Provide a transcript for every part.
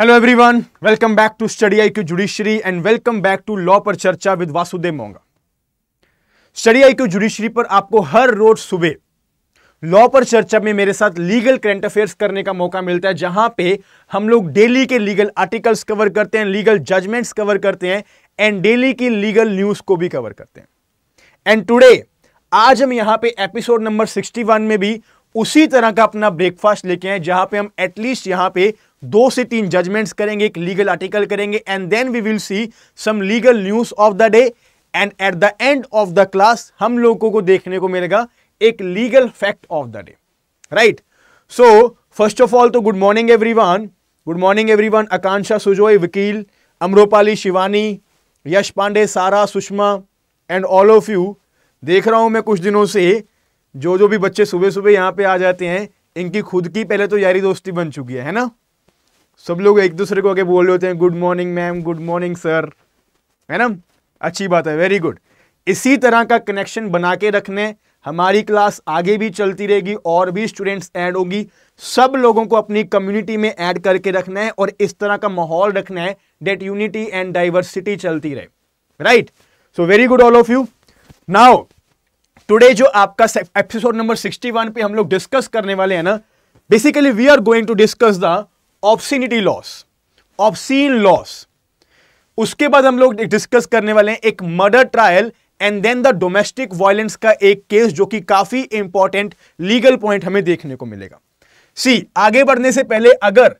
Hello everyone welcome back to Study I Q judiciary and welcome back to law पर चर्चा with Vasudev Monga Study I Q judiciary पर आपको हर रोज सुबह law पर चर्चा में मेरे साथ लीगल करंट अफेयर्स करने का मौका मिलता है जहां पे हम लोग डेली के लीगल आर्टिकल्स कवर करते हैं लीगल जजमेंट्स कवर करते हैं एंड डेली की लीगल न्यूज को भी कवर करते हैं एंड टूडे आज हम यहाँ पे एपिसोड नंबर सिक्सटी में भी उसी तरह का अपना ब्रेकफास्ट लेके आए जहाँ पे हम एटलीस्ट यहाँ पे दो से तीन जजमेंट्स करेंगे एक लीगल आर्टिकल करेंगे and then we will see some legal news of the day and at the end of the class हम लोगों को देखने को मिलेगा एक legal fact of the day right so first of all तो good morning everyone good morning everyone Akanksha Sujoy वकील Amrapali Shivani Yash Pandey Sara Sushma and all of you देख रहा हूँ मैं कुछ दिनों से जो जो भी बच्चे सुबह सुबह यहाँ पे आ जाते हैं इनकी खुद की पहले तो यारी दोस्ती बन चुकी है है ना सब लोग एक दूसरे को आगे बोल रहे होते हैं good morning ma'am good morning sir है ना अच्छी बात है वेरी गुड इसी तरह का कनेक्शन बना के रखने हमारी क्लास आगे भी चलती रहेगी और भी स्टूडेंट्स ऐड होगी सब लोगों को अपनी कम्युनिटी में ऐड करके रखना है और इस तरह का माहौल रखना है डेट यूनिटी एंड डाइवर्सिटी चलती रहे right so very good all of you now today जो आपका एपिसोड नंबर 61 पे हम लोग डिस्कस करने वाले हैं ना basically we are going to discuss the obscenity laws obscene laws उसके बाद हम लोग डिस्कस करने वाले हैं एक murder trial and then the domestic violence का एक केस जो कि काफी इंपॉर्टेंट लीगल पॉइंट हमें देखने को मिलेगा सी आगे बढ़ने से पहले अगर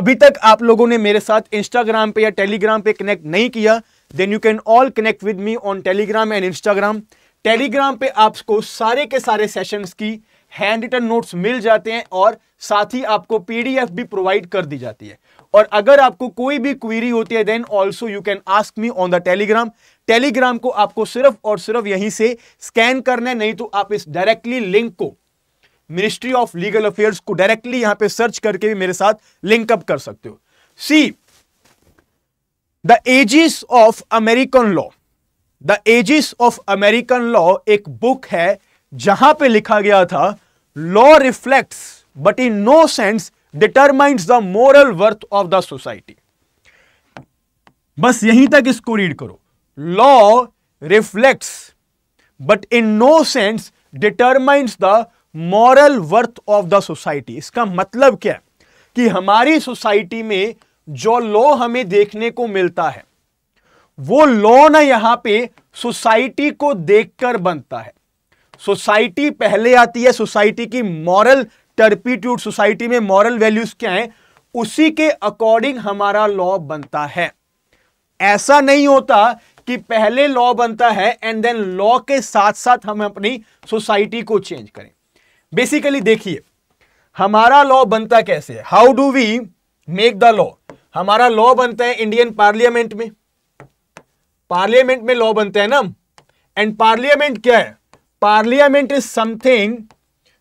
अभी तक आप लोगों ने मेरे साथ इंस्टाग्राम पे या टेलीग्राम पे कनेक्ट नहीं किया then you can all connect with me on Telegram and Instagram Telegram पे आपको सारे के सारे सेशंस की हैंड रिटन नोट्स मिल जाते हैं और साथ ही आपको पीडीएफ भी प्रोवाइड कर दी जाती है और अगर आपको कोई भी क्वेरी होती है then also you can ask me on the Telegram Telegram को आपको सिर्फ और सिर्फ यहीं से स्कैन करना है नहीं तो आप इस डायरेक्टली लिंक को मिनिस्ट्री ऑफ लीगल अफेयर्स को डायरेक्टली यहां पे सर्च करके भी मेरे साथ लिंकअप कर सकते हो see the ages of American law the ages of American law एक बुक है जहां पे लिखा गया था law reflects but in no sense determines the moral worth of the society. बस यहीं तक इसको रीड करो law reflects but in no sense determines the moral worth of the society इसका मतलब क्या है कि हमारी सोसाइटी में जो लॉ हमें देखने को मिलता है वो लॉ ना यहां पे सोसाइटी को देखकर बनता है सोसाइटी पहले आती है सोसाइटी की मॉरल टर्पीट्यूड सोसाइटी में मॉरल वैल्यूज क्या है उसी के अकॉर्डिंग हमारा लॉ बनता है ऐसा नहीं होता कि पहले लॉ बनता है एंड देन लॉ के साथ साथ हम अपनी सोसाइटी को चेंज करें बेसिकली देखिए हमारा लॉ बनता कैसे है how do we make the law हमारा लॉ बनता है इंडियन पार्लियामेंट में पार्लियामेंट में लॉ बनता है ना एंड पार्लियामेंट क्या है parliament is something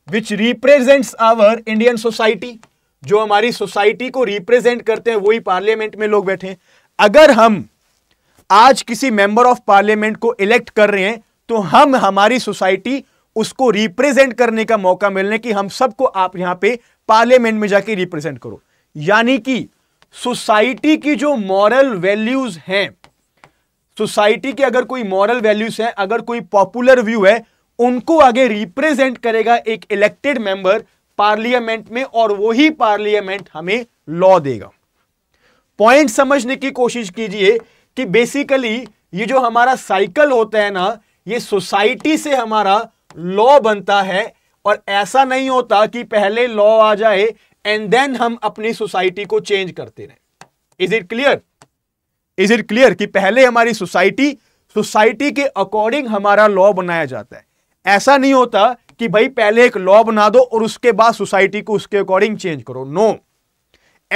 which represents our Indian society जो हमारी सोसाइटी को रिप्रेजेंट करते हैं वही पार्लियामेंट में लोग बैठे हैं अगर हम आज किसी मेंबर ऑफ पार्लियामेंट को इलेक्ट कर रहे हैं तो हम हमारी सोसाइटी उसको रिप्रेजेंट करने का मौका मिलने की हम सबको आप यहां पे पार्लियामेंट में जाके रिप्रेजेंट करो यानी कि सोसाइटी की जो मॉरल वैल्यूज हैं सोसाइटी के अगर कोई मॉरल वैल्यूज है अगर कोई पॉपुलर व्यू है उनको आगे रिप्रेजेंट करेगा एक इलेक्टेड मेंबर पार्लियामेंट में और वही पार्लियामेंट हमें लॉ देगा पॉइंट समझने की कोशिश कीजिए कि बेसिकली ये जो हमारा साइकिल होता है ना ये सोसाइटी से हमारा लॉ बनता है और ऐसा नहीं होता कि पहले लॉ आ जाए एंड देन हम अपनी सोसाइटी को चेंज करते रहे is it clear is it clear कि पहले हमारी सोसाइटी सोसाइटी के अकॉर्डिंग हमारा लॉ बनाया जाता है ऐसा नहीं होता कि भाई पहले एक लॉ बना दो और उसके बाद सोसाइटी को उसके अकॉर्डिंग चेंज करो no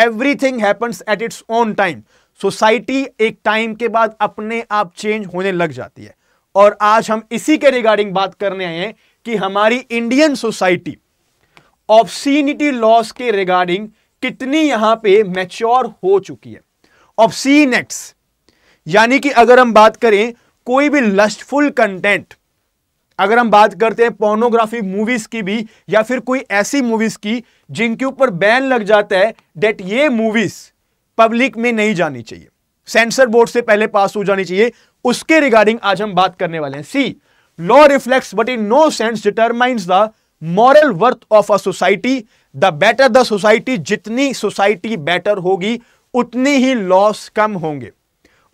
everything happens at its own time society एक टाइम के बाद अपने आप चेंज होने लग जाती है और आज हम इसी के रिगार्डिंग बात करने आए हैं कि हमारी इंडियन सोसाइटी ऑप्सिनिटी लॉस के रिगार्डिंग कितनी यहां पे मैच्योर हो चुकी है ऑप्सीन यानी कि अगर हम बात करें कोई भी लस्टफुल कंटेंट अगर हम बात करते हैं पोर्नोग्राफी मूवीज की भी या फिर कोई ऐसी मूवीज की जिनके ऊपर बैन लग जाता है डेट ये मूवीज पब्लिक में नहीं जानी चाहिए सेंसर बोर्ड से पहले पास हो जानी चाहिए उसके रिगार्डिंग आज हम बात करने वाले हैं see law reflect but in no sense determines the moral worth of a society the better the society जितनी सोसाइटी बेटर होगी उतनी ही लॉस कम होंगे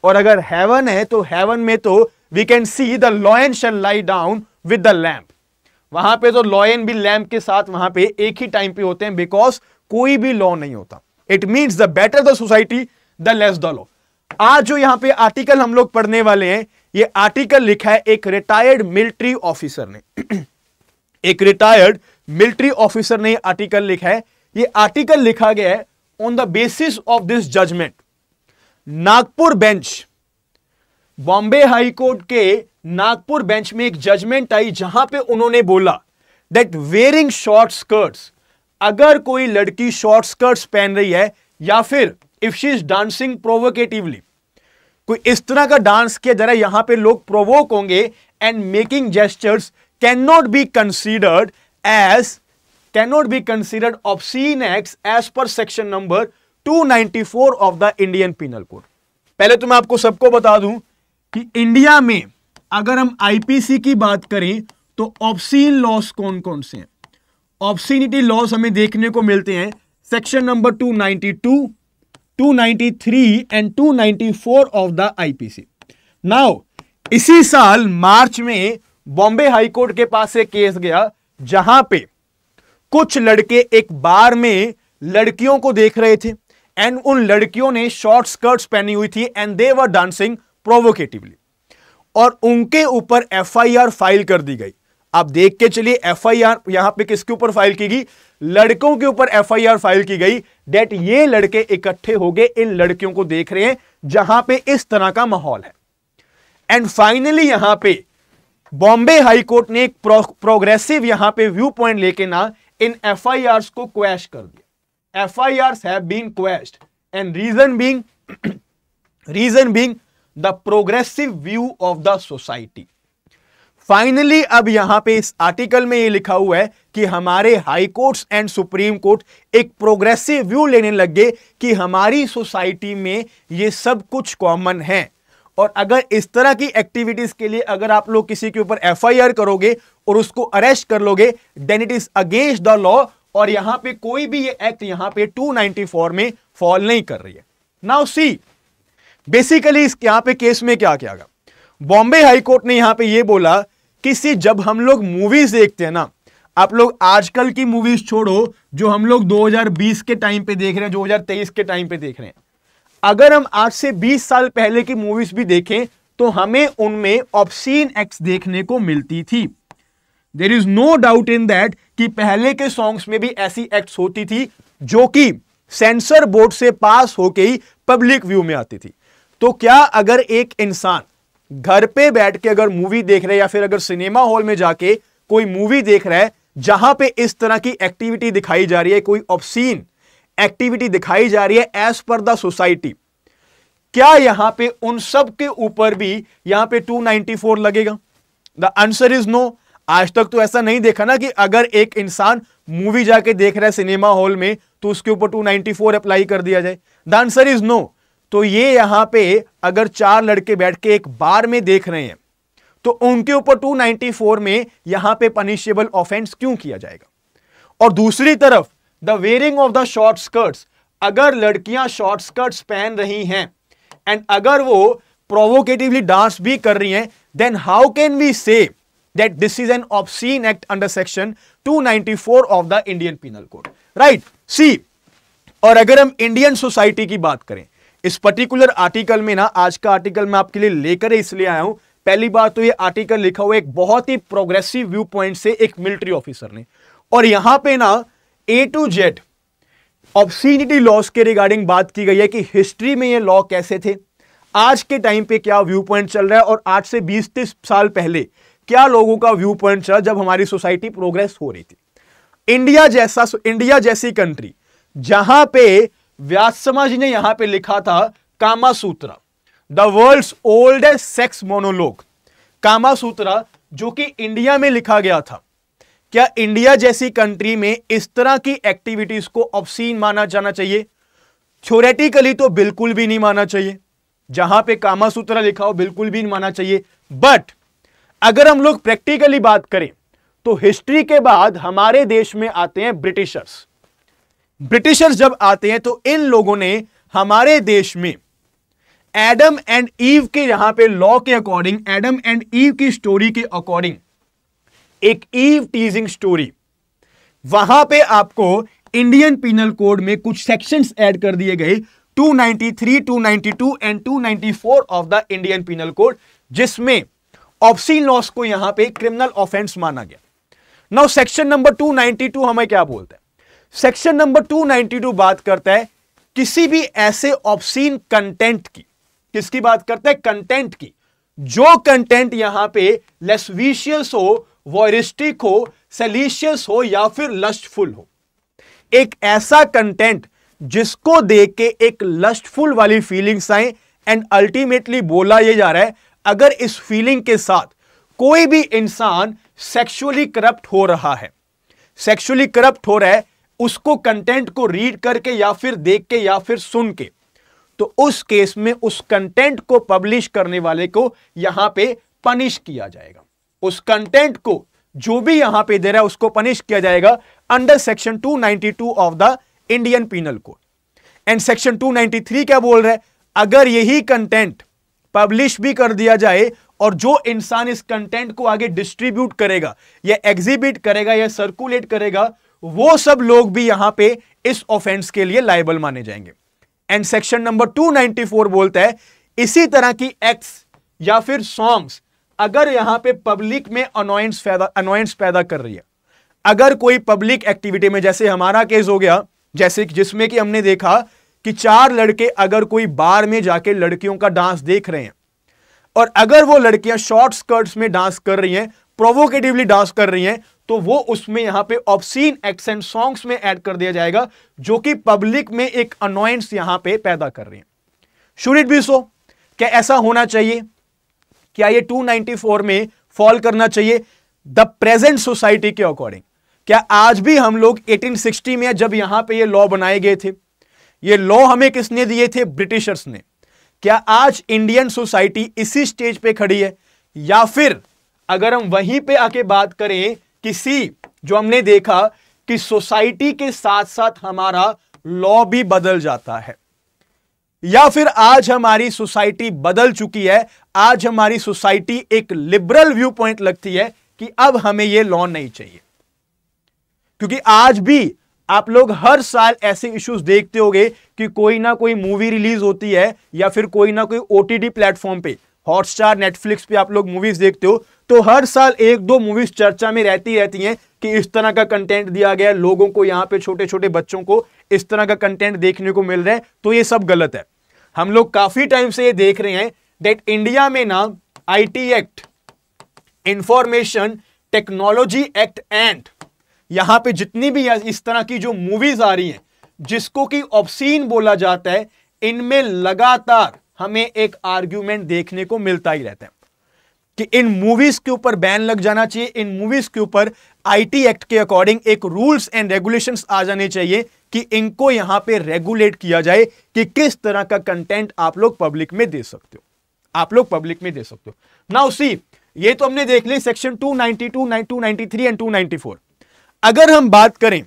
और अगर हेवन है तो हेवन में तो we can see the law and shall lie down with the lamb वहां पे जो लॉ भी लैम्प के साथ वहां पे एक ही टाइम पे होते हैं बिकॉज कोई भी लॉ नहीं होता it means the better the society the less the law आज जो यहां पे आर्टिकल हम लोग पढ़ने वाले हैं ये आर्टिकल लिखा है एक रिटायर्ड मिलिट्री ऑफिसर ने एक रिटायर्ड मिलिट्री ऑफिसर ने आर्टिकल लिखा है ये आर्टिकल लिखा गया है on the basis of this judgment Nagpur bench Bombay high court के नागपुर बेंच में एक जजमेंट आई जहां पे उन्होंने बोला दैट वेयरिंग शॉर्ट स्कर्ट्स अगर कोई लड़की शॉर्ट स्कर्ट्स पहन रही है या फिर if she is dancing provocatively कोई इस तरह का डांस किया जा रहा है यहां पे लोग प्रोवोक होंगे and making gestures can not be considered as can not be considered obscene act as per section number 294 of the Indian penal code पहले तो मैं आपको सबको बता दूं कि इंडिया में अगर हम आईपीसी की बात करें तो ऑप्शीन लॉस कौन कौन से हैं ऑप्शीनिटी लॉस हमें देखने को मिलते हैं section number 292, 293 and 294 of the IPC now इसी साल मार्च में बॉम्बे हाईकोर्ट के पास एक केस गया जहां पे कुछ लड़के एक बार में लड़कियों को देख रहे थे एंड उन लड़कियों ने शॉर्ट स्कर्ट्स पहनी हुई थी एंड दे वर डांसिंग प्रोवोकेटिवली और उनके ऊपर एफआईआर फाइल कर दी गई आप देख के चलिए एफआईआर यहां पर किसके ऊपर फाइल की गई लड़कों के ऊपर एफआईआर फाइल की गई डेट ये लड़के इकट्ठे हो गए इन लड़कियों को देख रहे हैं जहां पे इस तरह का माहौल है एंड फाइनली यहां पे बॉम्बे हाईकोर्ट ने एक प्रो, प्रोग्रेसिव यहां पे व्यू पॉइंट लेके ना इन एफ को क्वेश कर दिया एफ आई आर है and reason being reason being the progressive view of the society finally अब यहां पे इस आर्टिकल में ये लिखा हुआ है कि हमारे high courts and supreme court एक प्रोग्रेसिव व्यू लेने गए कि हमारी सोसाइटी में ये सब कुछ कॉमन है और अगर इस तरह की एक्टिविटीज के लिए अगर आप लोग किसी के ऊपर एफआईआर करोगे और उसको अरेस्ट कर लोगे then it is against the law और यहां पे कोई भी ये एक्ट यहां पे 294 में फॉल नहीं कर रही है नाउ सी बेसिकली इस यहां पे केस में क्या किया गया बॉम्बे हाईकोर्ट ने यहां पे ये बोला कि सी जब हम लोग मूवीज देखते हैं ना आप लोग आजकल की मूवीज छोड़ो जो हम लोग 2020 के टाइम पे देख रहे हैं 2023 के टाइम पे देख रहे हैं अगर हम आज से 20 साल पहले की मूवीज भी देखें तो हमें उनमें ऑप्शीन एक्स देखने को मिलती थी there is no doubt in that कि पहले के सॉन्ग्स में भी ऐसी एक्ट होती थी जो कि सेंसर बोर्ड से पास होके ही पब्लिक व्यू में आती थी तो क्या अगर एक इंसान घर पे बैठ के अगर मूवी देख रहे या फिर अगर सिनेमा हॉल में जाके कोई मूवी देख रहा है जहां पे इस तरह की एक्टिविटी दिखाई जा रही है कोई ऑप्शीन एक्टिविटी दिखाई जा रही है एज पर द सोसाइटी क्या यहां पे उन सब के ऊपर भी यहां पे 294 लगेगा द आंसर इज नो आज तक तो ऐसा नहीं देखा ना कि अगर एक इंसान मूवी जाके देख रहा है सिनेमा हॉल में तो उसके ऊपर 294 अप्लाई कर दिया जाए द आंसर इज नो तो ये यहां पे अगर चार लड़के बैठ के एक बार में देख रहे हैं तो उनके ऊपर 294 में यहां पे पनिशेबल ऑफेंस क्यों किया जाएगा और दूसरी तरफ the wearing of the short skirts अगर लड़कियां शॉर्ट स्कर्ट्स पहन रही हैं एंड अगर वो प्रोवोकेटिवली डांस भी कर रही हैं then how can we say that this is an obscene act under section 294 of the Indian penal code right see और अगर हम इंडियन सोसाइटी की बात करें इस पर्टिकुलर आर्टिकल में ना आज का आर्टिकल मैं आपके लिए लेकर इसलिए आया हूं पहली बार तो ये आर्टिकल लिखा हुआ एक बहुत ही प्रोग्रेसिव व्यू पॉइंट से एक मिलिट्री ऑफिसर ने और यहां पे ना A to Z obscenity laws के रिगार्डिंग बात की गई है कि हिस्ट्री में ये लॉ कैसे थे आज के टाइम पे क्या व्यू पॉइंट चल रहा है और आज से 20-30 साल पहले क्या लोगों का व्यू पॉइंट चला जब हमारी सोसाइटी प्रोग्रेस हो रही थी इंडिया जैसा इंडिया जैसी कंट्री जहां पे व्यासमा जी ने यहां पे लिखा था Kama Sutra the world oldest sex monologue Kama Sutra जो कि इंडिया में लिखा गया था क्या इंडिया जैसी कंट्री में इस तरह की एक्टिविटीज को ऑप्शीन माना जाना चाहिए थ्योरेटिकली तो बिल्कुल भी नहीं माना चाहिए जहां पे कामा सूत्र लिखा हो बिल्कुल भी नहीं माना चाहिए बट अगर हम लोग प्रैक्टिकली बात करें तो हिस्ट्री के बाद हमारे देश में आते हैं ब्रिटिशर्स ब्रिटिशर्स जब आते हैं तो इन लोगों ने हमारे देश में एडम एंड ईव के यहां पे लॉ के अकॉर्डिंग एडम एंड ईव की स्टोरी के अकॉर्डिंग एक ईव टीजिंग स्टोरी वहां पे आपको इंडियन पीनल कोड में कुछ सेक्शंस ऐड कर दिए गए 293, 292 and 294 of the Indian penal code जिसमें ऑप्शन लॉस को यहां पे क्रिमिनल ऑफेंस माना गया नाउ सेक्शन नंबर 292 हमें क्या बोलता है सेक्शन नंबर 292 बात करता है किसी भी ऐसे ऑप्शीन कंटेंट की किसकी बात करता है कंटेंट की जो कंटेंट यहां पे लेसविशियस हो वॉरिस्टिक हो सेलिशियस हो या फिर लस्टफुल हो एक ऐसा कंटेंट जिसको देख के एक लस्टफुल वाली फीलिंग्स आए एंड अल्टीमेटली बोला यह जा रहा है अगर इस फीलिंग के साथ कोई भी इंसान सेक्सुअली करप्ट हो रहा है सेक्सुअली करप्ट हो रहा है उसको कंटेंट को रीड करके या फिर देख के या फिर सुन के तो उस केस में उस कंटेंट को पब्लिश करने वाले को यहां पे पनिश किया जाएगा उस कंटेंट को जो भी यहां पे दे रहा है उसको पनिश किया जाएगा under section 292 of the Indian penal code and section 293 क्या बोल रहा है अगर यही कंटेंट पब्लिश भी कर दिया जाए और जो इंसान इस कंटेंट को आगे डिस्ट्रीब्यूट करेगा या एग्जीबिट करेगा या सर्कुलेट करेगा वो सब लोग भी यहां पे इस ऑफेंस के लिए लाइबल माने जाएंगे एंड सेक्शन नंबर 294 बोलता है इसी तरह की एक्ट्स या फिर सॉन्ग्स अगर यहां पे पब्लिक में अनोयंस पैदा अनोयंस पैदा कर रही है अगर कोई पब्लिक एक्टिविटी में जैसे हमारा केस हो गया जैसे जिसमें कि हमने देखा कि चार लड़के अगर कोई बार में जाके लड़कियों का डांस देख रहे हैं और अगर वो लड़कियां शॉर्ट स्कर्ट्स में डांस कर रही हैं प्रोवोकेटिवली डांस कर रही हैं तो वो उसमें यहां पे ऑप्शीन एक्सेंट सॉन्ग्स में ऐड कर दिया जाएगा जो कि पब्लिक में एक अनोयंस यहां पे पैदा कर रहे हैं शुड इट बी सो क्या ऐसा होना चाहिए क्या ये 294 में फॉल करना चाहिए द प्रेजेंट सोसाइटी के अकॉर्डिंग क्या आज भी हम लोग 1860 में जब यहां पे ये लॉ बनाए गए थे ये लॉ हमें किसने दिए थे ब्रिटिशर्स ने क्या आज इंडियन सोसाइटी इसी स्टेज पे खड़ी है या फिर अगर हम वहीं पे आके बात करें किसी जो हमने देखा कि सोसाइटी के साथ साथ हमारा लॉ भी बदल जाता है या फिर आज हमारी सोसाइटी बदल चुकी है आज हमारी सोसाइटी एक लिबरल व्यू पॉइंट लगती है कि अब हमें यह लॉ नहीं चाहिए क्योंकि आज भी आप लोग हर साल ऐसे इश्यूज देखते होंगे कि कोई ना कोई मूवी रिलीज होती है या फिर कोई ना कोई ओटीटी प्लेटफॉर्म पे हॉटस्टार नेटफ्लिक्स पे आप लोग मूवीज देखते हो तो हर साल एक दो मूवीज चर्चा में रहती रहती हैं कि इस तरह का कंटेंट दिया गया लोगों को यहाँ पे छोटे छोटे बच्चों को इस तरह का कंटेंट देखने को मिल रहा है तो ये सब गलत है हम लोग काफी टाइम से ये देख रहे हैं डेट इंडिया में ना I act information technology act and यहां पे जितनी भी इस तरह की जो मूवीज आ रही हैं जिसको कि ऑप्सीन बोला जाता है इनमें लगातार हमें एक आर्ग्यूमेंट देखने को मिलता ही रहता है कि इन मूवीज के ऊपर बैन लग जाना चाहिए इन मूवीज के ऊपर आईटी एक्ट के अकॉर्डिंग एक रूल्स एंड रेगुलेशंस आ जाने चाहिए कि इनको यहां पे रेगुलेट किया जाए कि किस तरह का कंटेंट आप लोग पब्लिक में दे सकते हो आप लोग पब्लिक में दे सकते हो नाउ सी ये तो हमने देख ली सेक्शन 292, 293 एंड 294 अगर हम बात करें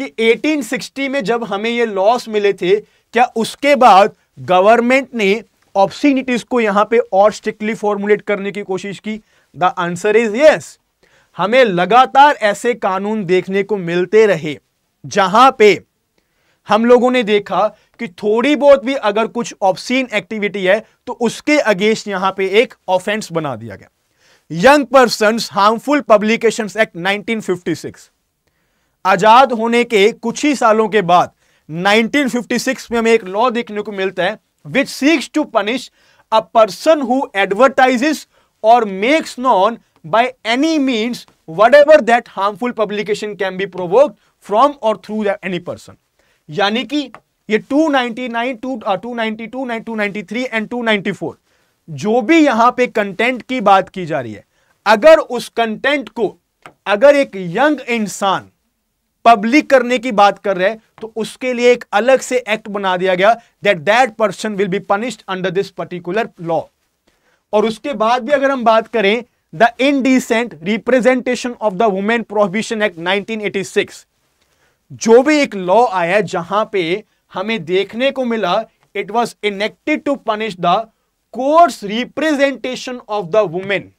कि 1860 में जब हमें ये लॉस मिले थे क्या उसके बाद गवर्नमेंट ने ऑप्सिनिटीज को यहां पे और स्ट्रिक्टली फॉर्मुलेट करने की कोशिश की द आंसर इज यस हमें लगातार ऐसे कानून देखने को मिलते रहे जहां पे हम लोगों ने देखा कि थोड़ी बहुत भी अगर कुछ ऑप्सीन एक्टिविटी है तो उसके अगेंस्ट यहां पे एक ऑफेंस बना दिया गया young person harmful publication act 1956 आजाद होने के कुछ ही सालों के बाद 1956 में हमें एक लॉ देखने को मिलता है which seeks to punish a person who advertises और makes known by any means whatever that harmful publication can be provoke from और थ्रू एनी पर्सन यानी कि ये 299, एंड 294 जो भी यहां पे कंटेंट की बात की जा रही है अगर उस कंटेंट को अगर एक यंग इंसान पब्लिक करने की बात कर रहे हैं तो उसके लिए एक अलग से एक्ट बना दिया गया that that person will be punished under this particular law और उसके बाद भी अगर हम बात करें the indecent representation of the women prohibition act 1986 जो भी एक लॉ आया जहां पे हमें देखने को मिला it was enacted to punish the course representation of the women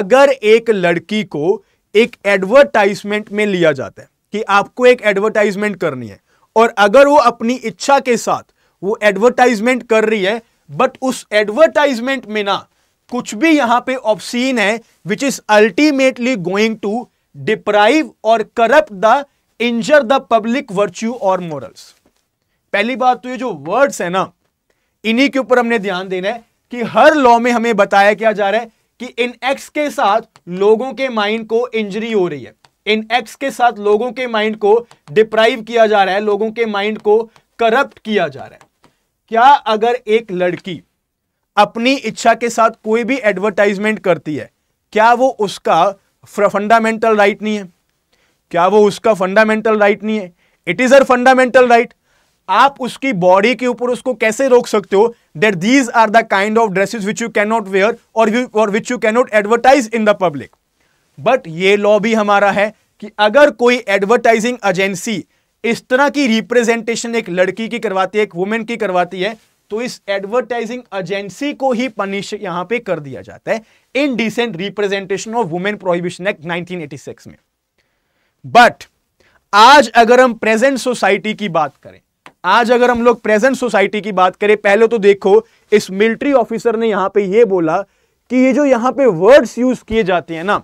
अगर एक लड़की को एक एडवर्टाइजमेंट में लिया जाता है कि आपको एक एडवर्टाइजमेंट करनी है और अगर वो अपनी इच्छा के साथ वो एडवर्टाइजमेंट कर रही है बट उस एडवर्टाइजमेंट में ना कुछ भी यहां पे ऑप्शीन है which is ultimately going to deprive और corrupt the injure the public virtue और मॉरल्स पहली बात तो ये जो वर्ड्स है ना इन्हीं के ऊपर हमने ध्यान देना है कि हर लॉ में हमें बताया क्या जा रहा है कि इन एक्स के साथ लोगों के माइंड को इंजरी हो रही है इन एक्स के साथ लोगों के माइंड को डिप्राइव किया जा रहा है लोगों के माइंड को करप्ट किया जा रहा है क्या अगर एक लड़की अपनी इच्छा के साथ कोई भी एडवर्टाइजमेंट करती है क्या वो उसका फंडामेंटल राइट right नहीं है क्या वो उसका फंडामेंटल राइट right नहीं है it is uh fundamental right आप उसकी बॉडी के ऊपर उसको कैसे रोक सकते हो that these are the kind of dresses which you can not wear और और which you can not advertise in the public but ये लॉ भी हमारा है कि अगर कोई एडवर्टाइजिंग एजेंसी इस तरह की रिप्रेजेंटेशन एक लड़की की करवाती है एक वुमेन की करवाती है तो इस एडवर्टाइजिंग एजेंसी को ही पनिश यहां पे कर दिया जाता है indecent representation of women prohibition act 1986 में बट आज अगर हम प्रेजेंट सोसाइटी की बात करें आज अगर हम लोग प्रेजेंट सोसाइटी की बात करें पहले तो देखो इस मिलिट्री ऑफिसर ने यहां पे ये बोला कि ये जो यहां पे वर्ड्स यूज किए जाते हैं ना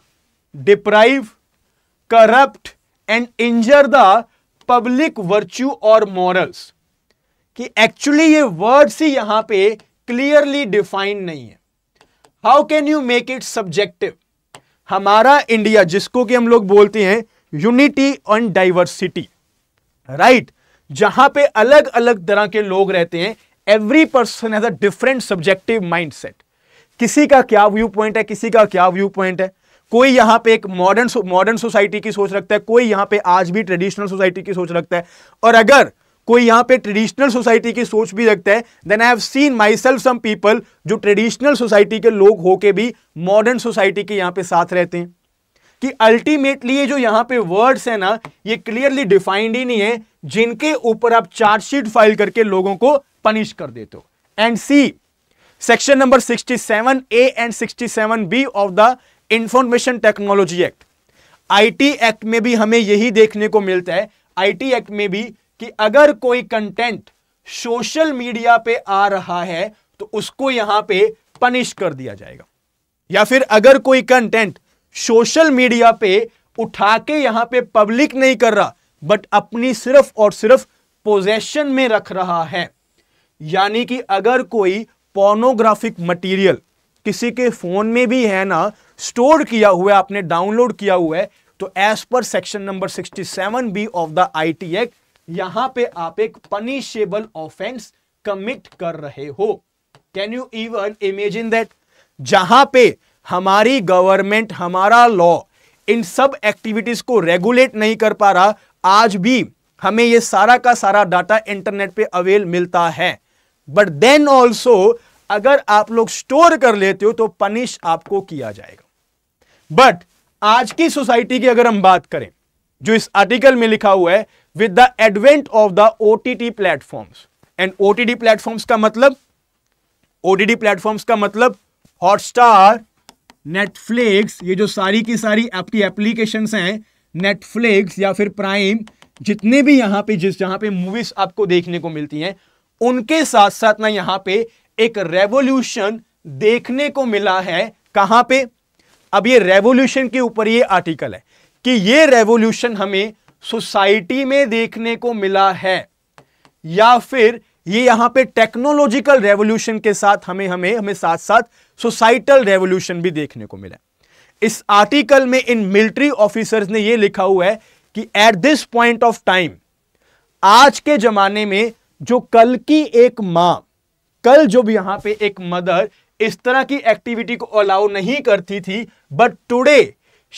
deprive corrupt and injure the public virtue और मॉरल्स कि एक्चुअली ये वर्ड्स ही यहां पे क्लियरली डिफाइंड नहीं है how can you make it subjective हमारा इंडिया जिसको कि हम लोग बोलते हैं यूनिटी ऑन डाइवर्सिटी राइट जहां पे अलग अलग तरह के लोग रहते हैं every person has a different subjective mindset किसी का क्या व्यू पॉइंट है किसी का क्या व्यू पॉइंट है कोई यहां पे एक मॉडर्न मॉडर्न सोसाइटी की सोच रखता है कोई यहां पे आज भी ट्रेडिशनल सोसाइटी की सोच रखता है और अगर कोई यहां पे ट्रेडिशनल सोसाइटी की सोच भी रखता है then I have seen myself some people जो ट्रेडिशनल सोसाइटी के लोग होके भी मॉडर्न सोसाइटी के यहां पे साथ रहते हैं कि अल्टीमेटली ये जो यहां पे वर्ड्स है ना ये क्लियरली डिफाइंड ही नहीं है जिनके ऊपर आप चार्जशीट फाइल करके लोगों को पनिश कर देते हो and see section number 67 A and 67 B of the information technology act IT act में भी हमें यही देखने को मिलता है आईटी एक्ट में भी कि अगर कोई कंटेंट सोशल मीडिया पे आ रहा है तो उसको यहां पे पनिश कर दिया जाएगा या फिर अगर कोई कंटेंट सोशल मीडिया पे उठा के यहां पे पब्लिक नहीं कर रहा बट अपनी सिर्फ और सिर्फ पोजेशन में रख रहा है यानी कि अगर कोई पोर्नोग्राफिक मटेरियल किसी के फोन में भी है ना स्टोर किया हुआ है आपने डाउनलोड किया हुआ है तो as per section number 67 B of the IT act यहां पे आप एक पनिशेबल ऑफेंस कमिट कर रहे हो can you even imagine that जहां पे हमारी गवर्नमेंट हमारा लॉ इन सब एक्टिविटीज को रेगुलेट नहीं कर पा रहा आज भी हमें ये सारा का सारा डाटा इंटरनेट पे अवेल मिलता है बट देन ऑल्सो अगर आप लोग स्टोर कर लेते हो तो पनिश आपको किया जाएगा बट आज की सोसाइटी की अगर हम बात करें जो इस आर्टिकल में लिखा हुआ है with the advent of the O T T platforms and O T T platforms का मतलब ओ टी टी प्लेटफॉर्म्स का मतलब हॉटस्टार नेटफ्लिक्स ये जो सारी की सारी आपकी एप्लीकेशन हैं नेटफ्लिक्स या फिर प्राइम जितने भी यहाँ पे जिस जहां पे मूवीज आपको देखने को मिलती हैं उनके साथ साथ ना यहां पे एक रेवोल्यूशन देखने को मिला है कहाँ पे अब ये रेवोल्यूशन के ऊपर ये आर्टिकल है कि ये रेवोल्यूशन हमें सोसाइटी में देखने को मिला है या फिर ये यहां पे टेक्नोलॉजिकल रेवोल्यूशन के साथ हमें हमें हमें साथ साथ सोसाइटल रेवोल्यूशन भी देखने को मिला इस आर्टिकल में इन मिलिट्री ऑफिसर्स ने यह लिखा हुआ है कि at this point of time आज के जमाने में जो कल की एक मां कल जो भी यहां पे एक मदर इस तरह की एक्टिविटी को अलाउ नहीं करती थी बट टुडे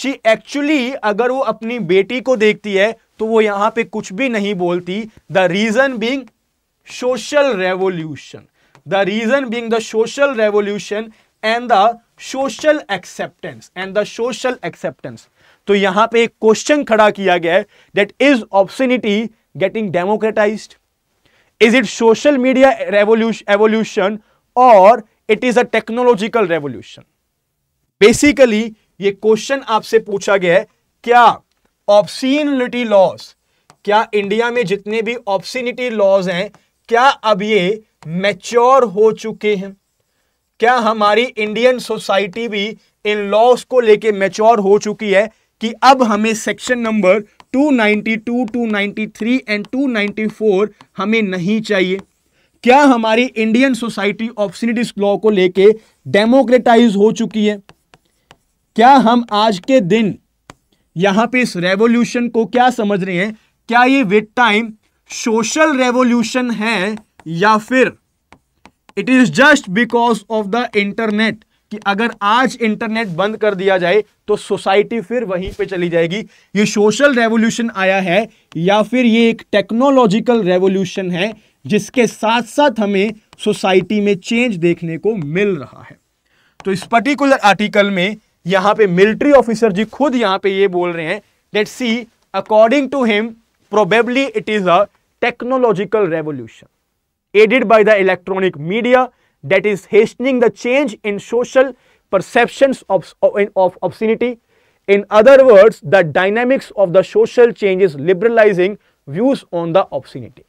शी एक्चुअली अगर वो अपनी बेटी को देखती है तो वो यहां पे कुछ भी नहीं बोलती the reason being social revolution the reason being the social revolution and the social acceptance and the social acceptance तो यहां पे एक क्वेश्चन खड़ा किया गया है that is obscenity getting democratise is it social media revolution evolution और it is a technological revolution basically ये क्वेश्चन आपसे पूछा गया है क्या ऑप्शनिटी लॉस क्या इंडिया में जितने भी ऑप्शनिटी लॉज हैं क्या अब ये मैच्योर हो चुके हैं क्या हमारी इंडियन सोसाइटी भी इन लॉस को लेके मेच्योर हो चुकी है कि अब हमें सेक्शन नंबर 292, 293 एंड 294 हमें नहीं चाहिए क्या हमारी इंडियन सोसाइटी ऑप्शनिटिस लॉ को लेके डेमोक्रेटाइज हो चुकी है क्या हम आज के दिन यहां पे इस रेवोल्यूशन को क्या समझ रहे हैं क्या ये विद टाइम सोशल रेवोल्यूशन है या फिर it is just because of the internet कि अगर आज इंटरनेट बंद कर दिया जाए तो सोसाइटी फिर वहीं पे चली जाएगी ये सोशल रेवोल्यूशन आया है या फिर ये एक टेक्नोलॉजिकल रेवोल्यूशन है जिसके साथ साथ हमें सोसाइटी में चेंज देखने को मिल रहा है तो इस पर्टिकुलर आर्टिकल में यहाँ पे मिलिट्री ऑफिसर जी खुद यहाँ पे ये बोल रहे हैं let see according to him probably it is a technological revolution aided by the electronic media that is hastening the change in social perceptions of, of obscenity. In other words, the dynamics of the social change is liberalizing views on the obscenity.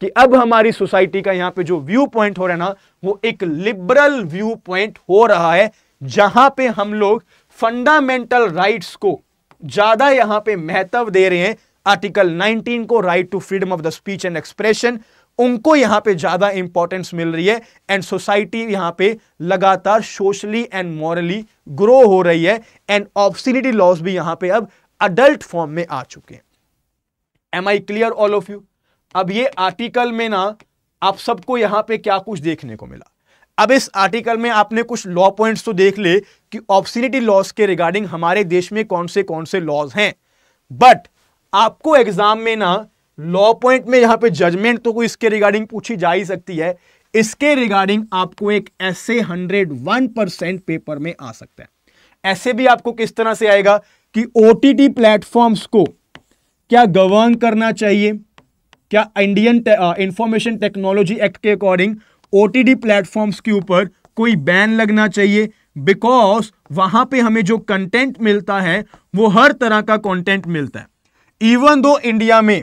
कि अब हमारी society का यहाँ पे जो view point हो रहा है ना वो एक लिबरल व्यू पॉइंट हो रहा है जहां पे हम लोग फंडामेंटल राइट्स को ज्यादा यहाँ पे महत्व दे रहे हैं आर्टिकल 19 को right to freedom of the speech and expression उनको यहां पे ज्यादा इंपॉर्टेंस मिल रही है एंड सोसाइटी यहां पे लगातार सोशली एंड मॉरली ग्रो हो रही है एंड ऑप्शनिटी लॉस भी यहां पे अब अडल्ट फॉर्म में आ चुके हैं am I clear all of you अब ये आर्टिकल में ना आप सबको यहां पे क्या कुछ देखने को मिला अब इस आर्टिकल में आपने कुछ लॉ पॉइंट्स तो देख ले कि ऑप्शनिटी लॉस के रिगार्डिंग हमारे देश में कौन से कौन से लॉज हैं बट आपको एग्जाम में ना लॉ पॉइंट में यहां पे जजमेंट तो कोई इसके रिगार्डिंग पूछी जा ही सकती है इसके रिगार्डिंग आपको एक ऐसे हंड्रेड वन परसेंट पेपर में आ सकता है ऐसे भी आपको किस तरह से आएगा कि ओ टी प्लेटफॉर्म्स को क्या गवर्न करना चाहिए क्या इंडियन इंफॉर्मेशन टेक्नोलॉजी एक्ट के अकॉर्डिंग ओ टी प्लेटफॉर्म्स के ऊपर कोई बैन लगना चाहिए बिकॉज वहां पे हमें जो कंटेंट मिलता है वो हर तरह का कंटेंट मिलता है इवन दो इंडिया में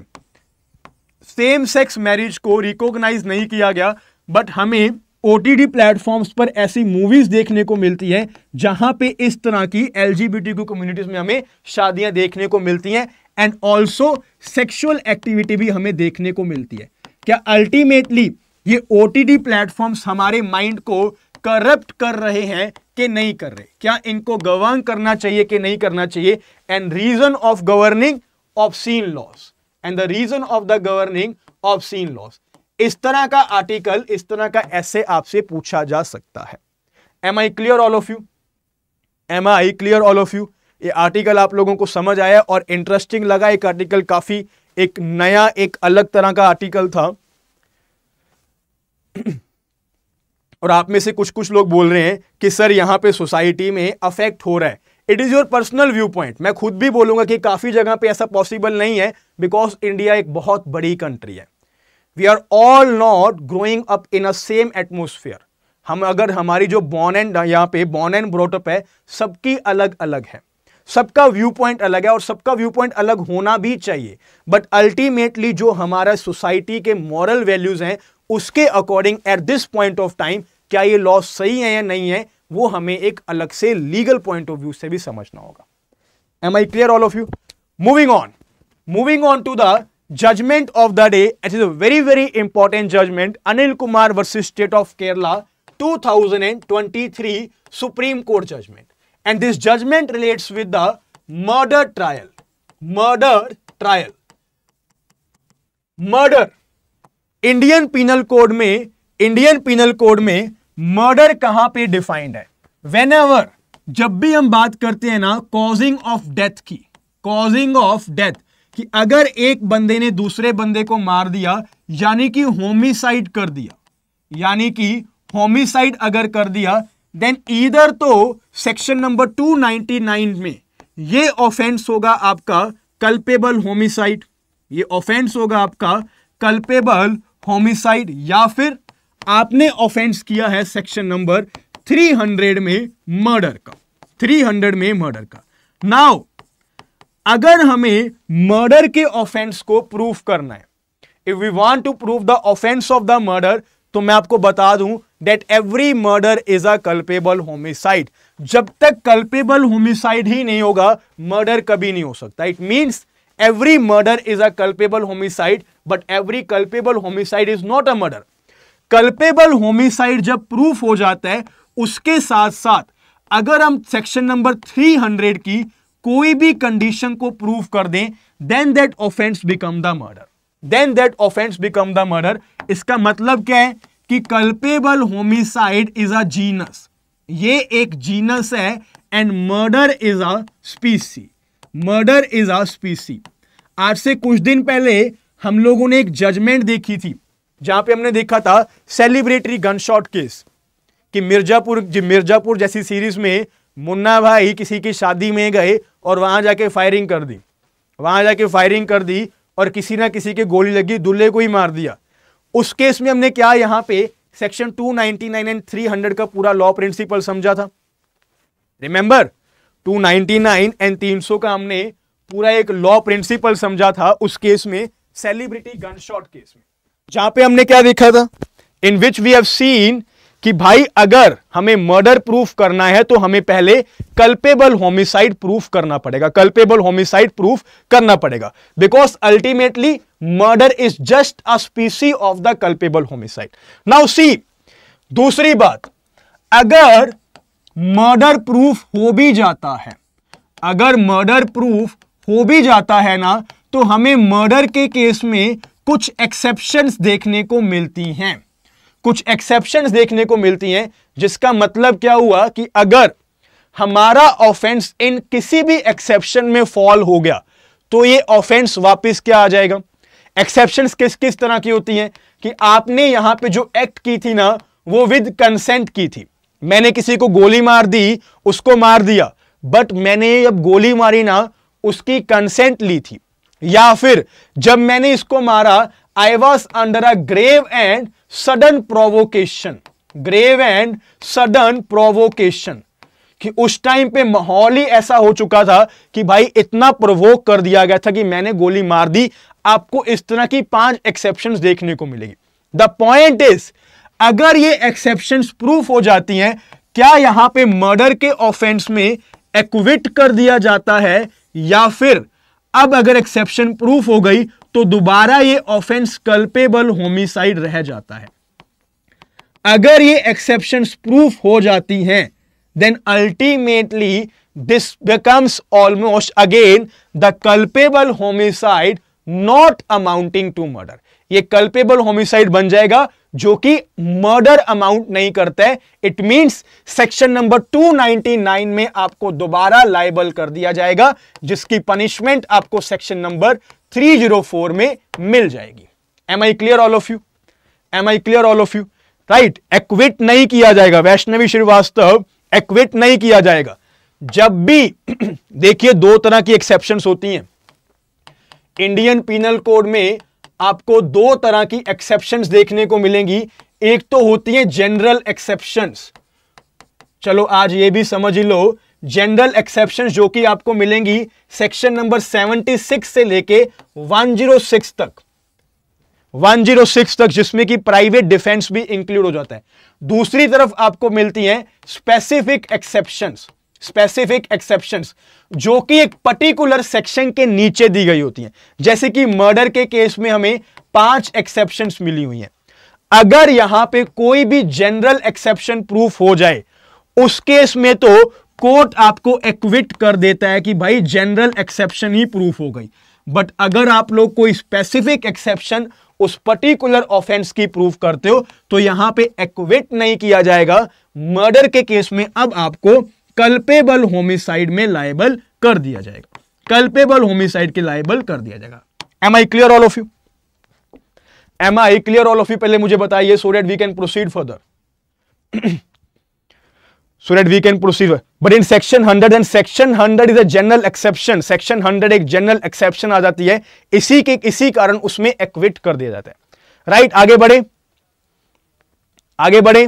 सेम सेक्स मैरिज को रिकॉग्नाइज नहीं किया गया बट हमें ओ टी प्लेटफॉर्म्स पर ऐसी मूवीज देखने को मिलती हैं जहां पे इस तरह की एल जी बी कम्युनिटीज में हमें शादियां देखने को मिलती हैं एंड ऑल्सो सेक्शुअल एक्टिविटी भी हमें देखने को मिलती है क्या अल्टीमेटली ये ओ टी प्लेटफॉर्म्स हमारे माइंड को करप्ट कर रहे हैं कि नहीं कर रहे क्या इनको गवर्न करना चाहिए कि नहीं करना चाहिए and reason of governing obscene laws and the reason of the governing obscene laws इस तरह का आर्टिकल इस तरह का ऐसे आपसे पूछा जा सकता है am I clear all of you am I clear all of you ये आर्टिकल आप लोगों को समझ आया और इंटरेस्टिंग लगा एक आर्टिकल काफी एक नया एक अलग तरह का आर्टिकल था और आप में से कुछ कुछ लोग बोल रहे हैं कि सर यहां पे सोसाइटी में अफेक्ट हो रहा है it is your personal view point मैं खुद भी बोलूंगा कि काफ़ी जगह पे ऐसा पॉसिबल नहीं है बिकॉज इंडिया एक बहुत बड़ी कंट्री है we are all not growing up in a same atmosphere हम अगर हमारी जो बॉर्न एंड यहाँ पे बॉर्न एंड ब्रोटअप है सबकी अलग अलग है सबका व्यू पॉइंट अलग है और सबका व्यू पॉइंट अलग होना भी चाहिए बट अल्टीमेटली जो हमारा सोसाइटी के मॉरल वैल्यूज़ हैं उसके according at this point of time क्या ये लॉ सही है या नहीं है वो हमें एक अलग से लीगल पॉइंट ऑफ व्यू से भी समझना होगा am I clear all of you moving on moving on to the judgment of the day it is a very very important judgment Anil Kumar versus state of Kerala 2023 supreme court judgment and this judgment relates with the murder trial murder trial murder Indian penal code में Indian penal code में murder कहां पे defined है when ever जब भी हम बात करते हैं ना कॉजिंग ऑफ डेथ की कॉजिंग ऑफ डेथ कि अगर एक बंदे ने दूसरे बंदे को मार दिया यानी कि होमिसाइड कर दिया यानी कि होमिसाइड अगर कर दिया देन इधर तो सेक्शन नंबर 299 में ये ऑफेंस होगा आपका कल्पेबल होमिसाइड ये ऑफेंस होगा आपका कल्पेबल होमिसाइड या फिर आपने ऑफेंस किया है सेक्शन नंबर 300 में मर्डर का 300 में मर्डर का नाउ अगर हमें मर्डर के ऑफेंस को प्रूव करना है if we want to prove the offence of the murder तो मैं आपको बता दूं that every murder is a culpable homicide जब तक कल्पेबल होमिसाइड ही नहीं होगा मर्डर कभी नहीं हो सकता it means every murder is a culpable homicide but every culpable homicide is not a murder culpable homicide जब प्रूफ हो जाता है उसके साथ साथ अगर हम सेक्शन नंबर 300 की कोई भी कंडीशन को प्रूफ कर दें then that offence become the murder then that offence become the murder इसका मतलब क्या है कि culpable homicide is a genus ये एक जीनस है and murder is a species murder is a species आज से कुछ दिन पहले हम लोगों ने एक जजमेंट देखी थी जहां पे हमने देखा था सेलिब्रेटरी गनशॉट केस कि मिर्जापुर मिर्जापुर जैसी सीरीज में मुन्ना भाई किसी की शादी में गए और वहां जाके फायरिंग कर दी वहां जाके फायरिंग कर दी और किसी ना किसी के गोली लगी दूल्हे को ही मार दिया उस केस में हमने क्या यहाँ पे सेक्शन 299 एंड 300 का पूरा लॉ प्रिंसिपल समझा था रिमेंबर 299 एंड 300 का हमने पूरा एक लॉ प्रिंसिपल समझा था उस केस में सेलिब्रिटी गनशॉट केस में जहां पे हमने क्या देखा था in which we have seen कि भाई अगर हमें मर्डर प्रूफ करना है तो हमें पहले कल्पेबल होमिसाइड प्रूफ करना पड़ेगा कल्पेबल होमिसाइड प्रूफ करना पड़ेगा because ultimately murder is just a species of the culpable homicide now see दूसरी बात अगर मर्डर प्रूफ हो भी जाता है अगर मर्डर प्रूफ हो भी जाता है ना तो हमें मर्डर के केस में कुछ एक्सेप्शंस देखने को मिलती हैं कुछ एक्सेप्शंस देखने को मिलती हैं जिसका मतलब क्या हुआ कि अगर हमारा ऑफेंस इन किसी भी एक्सेप्शन में फॉल हो गया तो ये ऑफेंस वापस क्या आ जाएगा एक्सेप्शन किस किस तरह की होती हैं कि आपने यहां पे जो एक्ट की थी ना वो विद कंसेंट की थी मैंने किसी को गोली मार दी उसको मार दिया बट मैंने जब गोली मारी ना उसकी कंसेंट ली थी या फिर जब मैंने इसको मारा I was under a grave and sudden provocation grave and sudden provocation कि उस टाइम पे माहौल ही ऐसा हो चुका था कि भाई इतना प्रोवोक कर दिया गया था कि मैंने गोली मार दी आपको इस तरह की पांच एक्सेप्शन देखने को मिलेगी द पॉइंट इज अगर ये एक्सेप्शन प्रूफ हो जाती हैं क्या यहां पे मर्डर के ऑफेंस में एक्विट कर दिया जाता है या फिर अब अगर एक्सेप्शन प्रूफ हो गई तो दोबारा ये ऑफेंस कल्पेबल होमिसाइड रह जाता है अगर ये एक्सेप्शन प्रूफ हो जाती हैं then ultimately this becomes almost again the culpable homicide not amounting to murder ये कल्पेबल होमिसाइड बन जाएगा जो कि मर्डर अमाउंट नहीं करते इट मींस सेक्शन नंबर 299 में आपको दोबारा लाइबल कर दिया जाएगा जिसकी पनिशमेंट आपको सेक्शन नंबर 304 में मिल जाएगी am I clear all of you am I clear all of you right acquit नहीं किया जाएगा वैष्णवी श्रीवास्तव एक्विट नहीं किया जाएगा जब भी देखिए दो तरह की एक्सेप्शन होती हैं इंडियन पीनल कोड में आपको दो तरह की एक्सेप्शन देखने को मिलेंगी एक तो होती है जनरल एक्सेप्शन चलो आज ये भी समझ लो जनरल एक्सेप्शन जो कि आपको मिलेंगी सेक्शन नंबर 76 से लेके 106 तक 106 तक जिसमें कि प्राइवेट डिफेंस भी इंक्लूड हो जाता है दूसरी तरफ आपको मिलती हैं स्पेसिफिक एक्सेप्शंस स्पेसिफिक एक्सेप्शंस जो कि एक पर्टिकुलर सेक्शन के नीचे दी गई होती हैं जैसे कि मर्डर के केस में हमें पांच एक्सेप्शंस मिली हुई हैं अगर यहां पे कोई भी जनरल एक्सेप्शन प्रूफ हो जाए उस केस में तो कोर्ट आपको एक्विट कर देता है कि भाई जनरल एक्सेप्शन ही प्रूफ हो गई बट अगर आप लोग कोई स्पेसिफिक एक्सेप्शन उस पर्टिकुलर ऑफेंस की प्रूफ करते हो तो यहां पे एक्विट नहीं किया जाएगा मर्डर के केस में अब आपको कल्पेबल होमिसाइड में लाइबल कर दिया जाएगा कल्पेबल होमिसाइड के लाइबल कर दिया जाएगा am I clear all of you am I clear all of you पहले मुझे बताइए so that we can proceed further so that we can proceed but in section hundred and section hundred is a general exception section hundred एक general exception आ जाती है इसी के इसी कारण उसमें एक्विट कर दिया जाता है राइट right, आगे बढ़े आगे बढ़े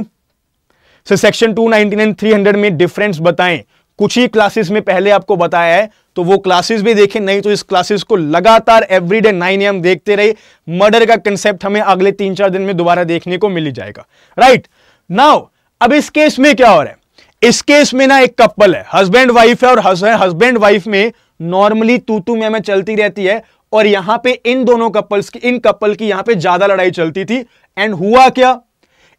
से सेक्शन 299 300 में डिफरेंस बताएं कुछ ही क्लासेस में पहले आपको बताया है तो वो क्लासेस भी देखें नहीं तो इस क्लासेस को लगातार एवरीडे नाइन एम देखते रहे मर्डर का कंसेप्ट हमें अगले तीन चार दिन में दोबारा देखने को मिल जाएगा राइट नाउ अब इस केस में क्या हो रहा है इस केस में ना एक कपल है हस्बैंड वाइफ है और हस्बैंड वाइफ में नॉर्मली तू तू में चलती रहती है और यहां पे इन दोनों कपल्स की इन कपल की यहां पे ज्यादा लड़ाई चलती थी एंड हुआ क्या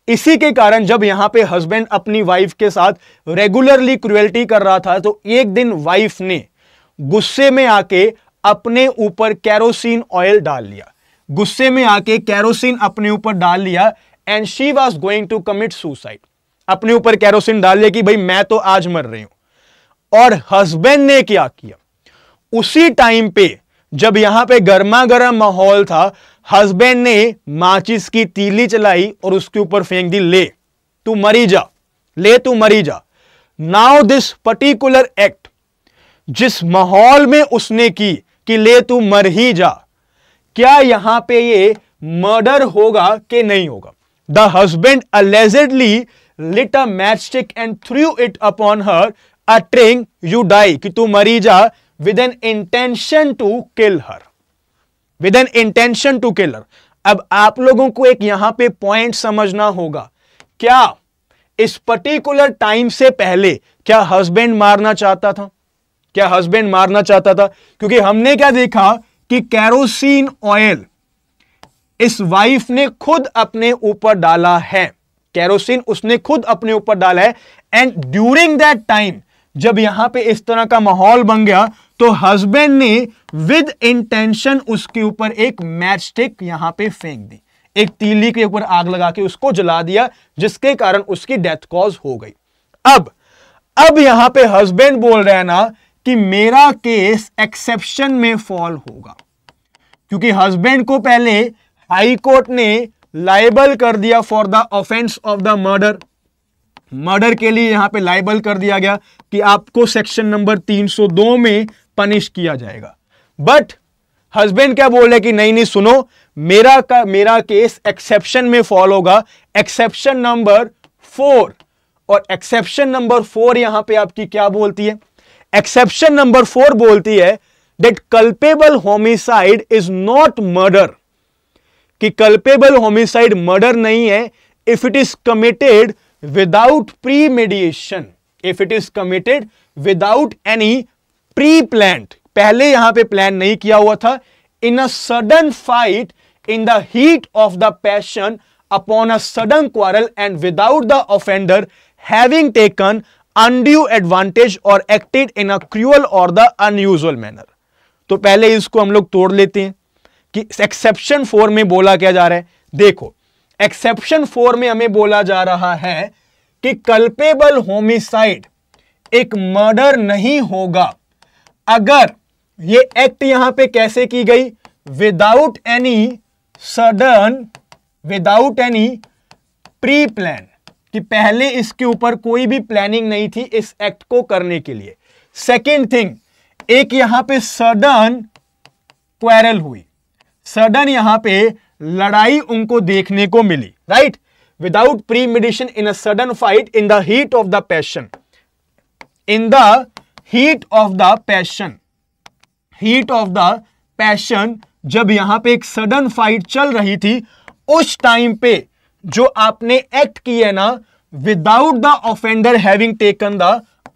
इसी के कारण जब यहां पे हस्बैंड अपनी वाइफ के साथ रेगुलरली क्रुएल्टी कर रहा था तो एक दिन वाइफ ने गुस्से में आके अपने ऊपर कैरोसिन ऑयल डाल लिया गुस्से में आके कैरोसिन अपने ऊपर डाल लिया and she was going to commit suicide अपने ऊपर कैरोसिन डाल लिया कि भाई मैं तो आज मर रही हूं और हस्बैंड ने क्या किया उसी टाइम पे जब यहां पे गर्मा गर्म माहौल था हस्बैंड ने माचिस की तीली चलाई और उसके ऊपर फेंक दी ले तू मरी जा ले तू मरी जा नाउ दिस पर्टिकुलर एक्ट जिस माहौल में उसने की कि ले तू मर ही जा क्या यहां पे ये मर्डर होगा कि नहीं होगा the husband allegedly lit a match stick and threw it upon her uttering you die कि तू मरी जा with an intention to kill her with an intention to kill her अब आप लोगों को एक यहां पे पॉइंट समझना होगा क्या इस पर्टिकुलर टाइम से पहले क्या हस्बैंड मारना चाहता था क्या हस्बैंड मारना चाहता था क्योंकि हमने क्या देखा कि कैरोसिन ऑयल इस वाइफ ने खुद अपने ऊपर डाला है कैरोसिन उसने खुद अपने ऊपर डाला है एंड ड्यूरिंग दैट टाइम जब यहां पे इस तरह का माहौल बन गया तो हस्बैंड ने विद इंटेंशन उसके ऊपर एक मैच स्टिक यहां पे फेंक दी एक तीली के ऊपर आग लगा के उसको जला दिया जिसके कारण उसकी डेथ कॉज हो गई अब अब यहां पे हस्बैंड बोल रहे हैं ना कि मेरा केस एक्सेप्शन में फॉल होगा क्योंकि हस्बैंड को पहले हाई कोर्ट ने लाइबल कर दिया for the offence of the murder murder के लिए यहां पे लाइबल कर दिया गया कि आपको सेक्शन नंबर 302 में पनिश किया जाएगा बट हस्बैंड क्या बोल रहे कि नहीं नहीं सुनो मेरा का मेरा केस एक्सेप्शन में फॉल होगा एक्सेप्शन नंबर फोर और एक्सेप्शन नंबर फोर यहां पे आपकी क्या बोलती है एक्सेप्शन नंबर फोर बोलती है that culpable homicide is not murder कि कल्पेबल होमिसाइड मर्डर नहीं है if it is committed without premeditation if it is committed without any pre planned पहले यहां पे प्लान नहीं किया हुआ था in a sudden fight in the heat of the passion upon a sudden quarrel and without the offender having taken undue advantage और acted in a cruel और the unusual manner तो पहले इसको हम लोग तोड़ लेते हैं कि एक्सेप्शन फोर में बोला क्या जा रहा है देखो एक्सेप्शन फोर में हमें बोला जा रहा है कि कल्पेबल होमिसाइड एक मर्डर नहीं होगा अगर ये एक्ट यहां पे कैसे की गई without any sudden without any pre plan कि पहले इसके ऊपर कोई भी प्लानिंग नहीं थी इस एक्ट को करने के लिए सेकेंड थिंग एक यहां पे सडन क्वेरल हुई सडन यहां पे लड़ाई उनको देखने को मिली right without premeditation in a sudden fight in the heat of the passion in the heat of the passion heat of the passion जब यहां पे एक सडन फाइट चल रही थी उस टाइम पे जो आपने एक्ट किया ना without the offender having taken the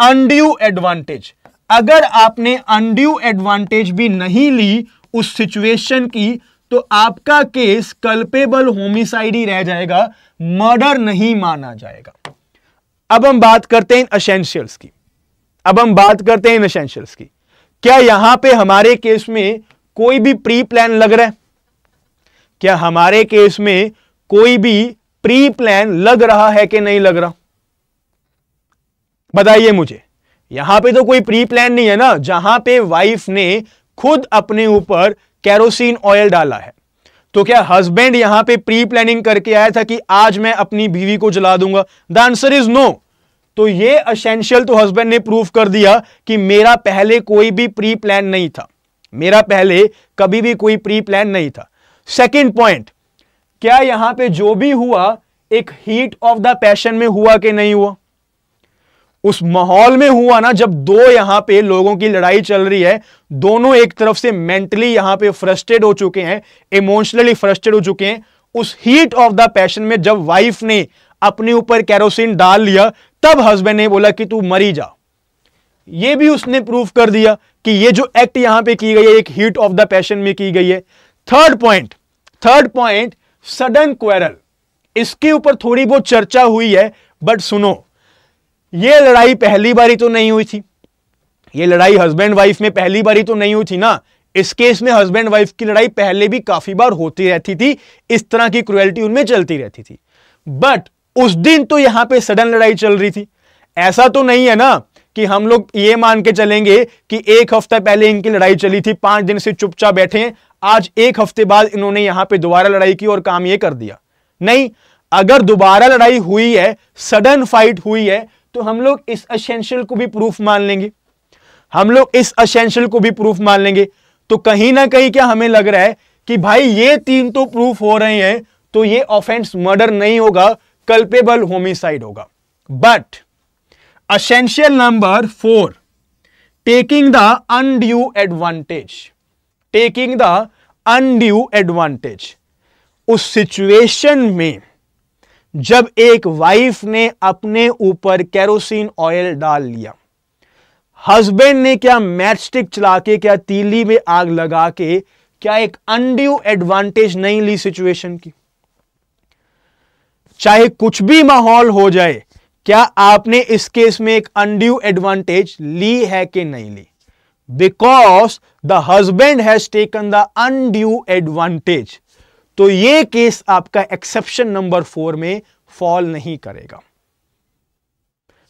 undue advantage अगर आपने अनड्यू एडवांटेज भी नहीं ली उस सिचुएशन की तो आपका केस कल्पेबल होमिसाइड ही रह जाएगा मर्डर नहीं माना जाएगा अब हम बात करते हैं असेंशियल्स की अब हम बात करते हैं इनसेंशियल्स की क्या यहां पे हमारे केस में कोई भी प्री प्लान लग रहा है क्या हमारे केस में कोई भी प्री प्लान लग रहा है कि नहीं लग रहा बताइए मुझे यहां पे तो कोई प्री प्लान नहीं है ना जहां पे वाइफ ने खुद अपने ऊपर कैरोसिन ऑयल डाला है तो क्या हस्बैंड यहां पे प्री प्लानिंग करके आया था कि आज मैं अपनी बीवी को जला दूंगा द आंसर इज नो तो ये असेंशियल तो हस्बैंड ने प्रूव कर दिया कि मेरा पहले कोई भी प्री प्लान नहीं था मेरा पहले कभी भी कोई प्री प्लान नहीं था सेकेंड पॉइंट क्या यहां पे जो भी हुआ एक हीट ऑफ द पैशन में हुआ कि नहीं हुआ उस माहौल में हुआ ना जब दो यहां पे लोगों की लड़ाई चल रही है दोनों एक तरफ से मेंटली यहां पे फ्रस्ट्रेट हो चुके हैं इमोशनली फ्रस्ट्रेट हो चुके हैं उस हीट ऑफ द पैशन में जब वाइफ ने अपने ऊपर कैरोसिन डाल लिया तब हस्बैंड ने बोला कि तू मरी जा ये भी उसने प्रूव कर दिया कि ये जो एक्ट यहां पे की गई है एक हीट ऑफ द पैशन में की गई है third point third point sudden quarrel इसके ऊपर थोड़ी बहुत चर्चा हुई है बट सुनो ये लड़ाई पहली बारी तो नहीं हुई थी ये लड़ाई हस्बैंड वाइफ में पहली बारी तो नहीं हुई थी ना इस केस में हस्बैंड वाइफ की लड़ाई पहले भी काफी बार होती रहती थी इस तरह की क्रुएल्टी उनमें चलती रहती थी बट उस दिन तो यहां पे सडन लड़ाई चल रही थी ऐसा तो नहीं है ना कि हम लोग ये मान के चलेंगे कि एक हफ्ता पहले इनकी लड़ाई चली थी पांच दिन से चुपचाप बैठे हैं आज एक हफ्ते बाद इन्होंने यहां पे दोबारा लड़ाई की और काम ये कर दिया नहीं अगर दोबारा लड़ाई हुई है सडन फाइट हुई है तो हम लोग इस असेंशियल को भी प्रूफ मान लेंगे हम लोग इस असेंशियल को भी प्रूफ मान लेंगे तो कहीं ना कहीं क्या हमें लग रहा है कि भाई ये तीन तो प्रूफ हो रहे हैं तो ये ऑफेंस मर्डर नहीं होगा कल्पेबल होमिसाइड होगा but essential number four taking the undue advantage taking the undue advantage उस सिचुएशन में जब एक वाइफ ने अपने ऊपर कैरोसिन ऑयल डाल लिया हस्बैंड ने क्या मैच स्टिक चला के क्या तीली में आग लगा के क्या एक अनड्यू एडवांटेज नहीं ली सिचुएशन की चाहे कुछ भी माहौल हो जाए क्या आपने इस केस में एक अनड्यू एडवांटेज ली है कि नहीं ली because the husband has taken the undue advantage तो ये केस आपका एक्सेप्शन नंबर फोर में फॉल नहीं करेगा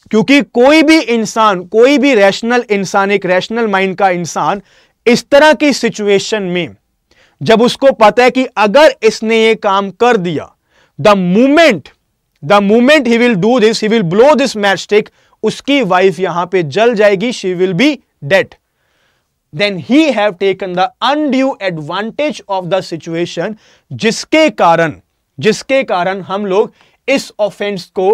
क्योंकि कोई भी इंसान कोई भी रैशनल इंसान एक रैशनल माइंड का इंसान इस तरह की सिचुएशन में जब उसको पता है कि अगर इसने ये काम कर दिया the moment the moment he will do this he will blow this matchstick उसकी वाइफ यहां पे जल जाएगी she will be dead then he have taken the undue advantage of the situation जिसके कारण जिसके कारण हम लोग इस ऑफेंस को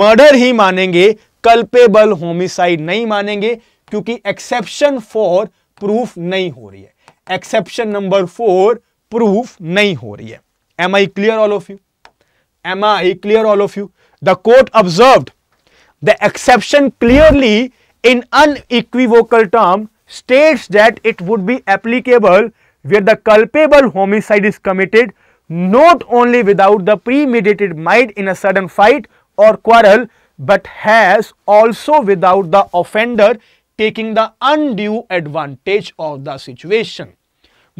मर्डर ही मानेंगे कल्पेबल होमिसाइड नहीं मानेंगे क्योंकि एक्सेप्शन फॉर प्रूफ नहीं हो रही है एक्सेप्शन नंबर फोर प्रूफ नहीं हो रही है am I clear all of you Am I clear all of you? The court observed the exception clearly in unequivocal term states that it would be applicable where the culpable homicide is committed not only without the premeditated might in a sudden fight or quarrel but has also without the offender taking the undue advantage of the situation.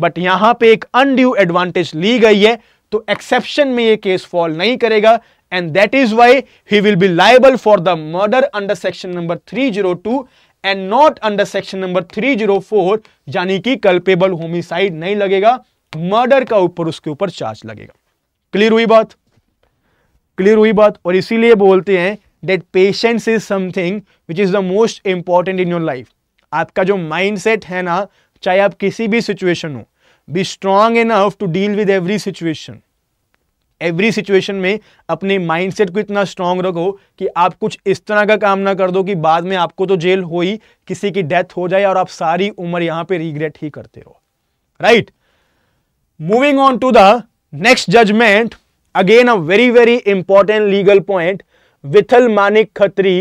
But यहां पे undue advantage advantage ली तो exception में ये case fall नहीं करेगा and that is why he will be liable for the murder under section number 302 and not under section number 304 यानी कि culpable homicide नहीं लगेगा मर्डर का ऊपर उसके ऊपर चार्ज लगेगा क्लियर हुई बात क्लियर हुई बात और इसीलिए बोलते हैं that patience is something which is the most important in your life आपका जो सेट है ना चाहे आप किसी भी सिचुएशन हो be strong enough to deal with every situation every situation में अपने माइंडसेट को इतना स्ट्रांग रखो कि आप कुछ इस तरह का काम ना कर दो कि बाद में आपको तो जेल हो ही किसी की डेथ हो जाए और आप सारी उम्र यहां पे रिग्रेट ही करते हो right moving on to the next judgment again a very very important legal point Vithal Manik Khatri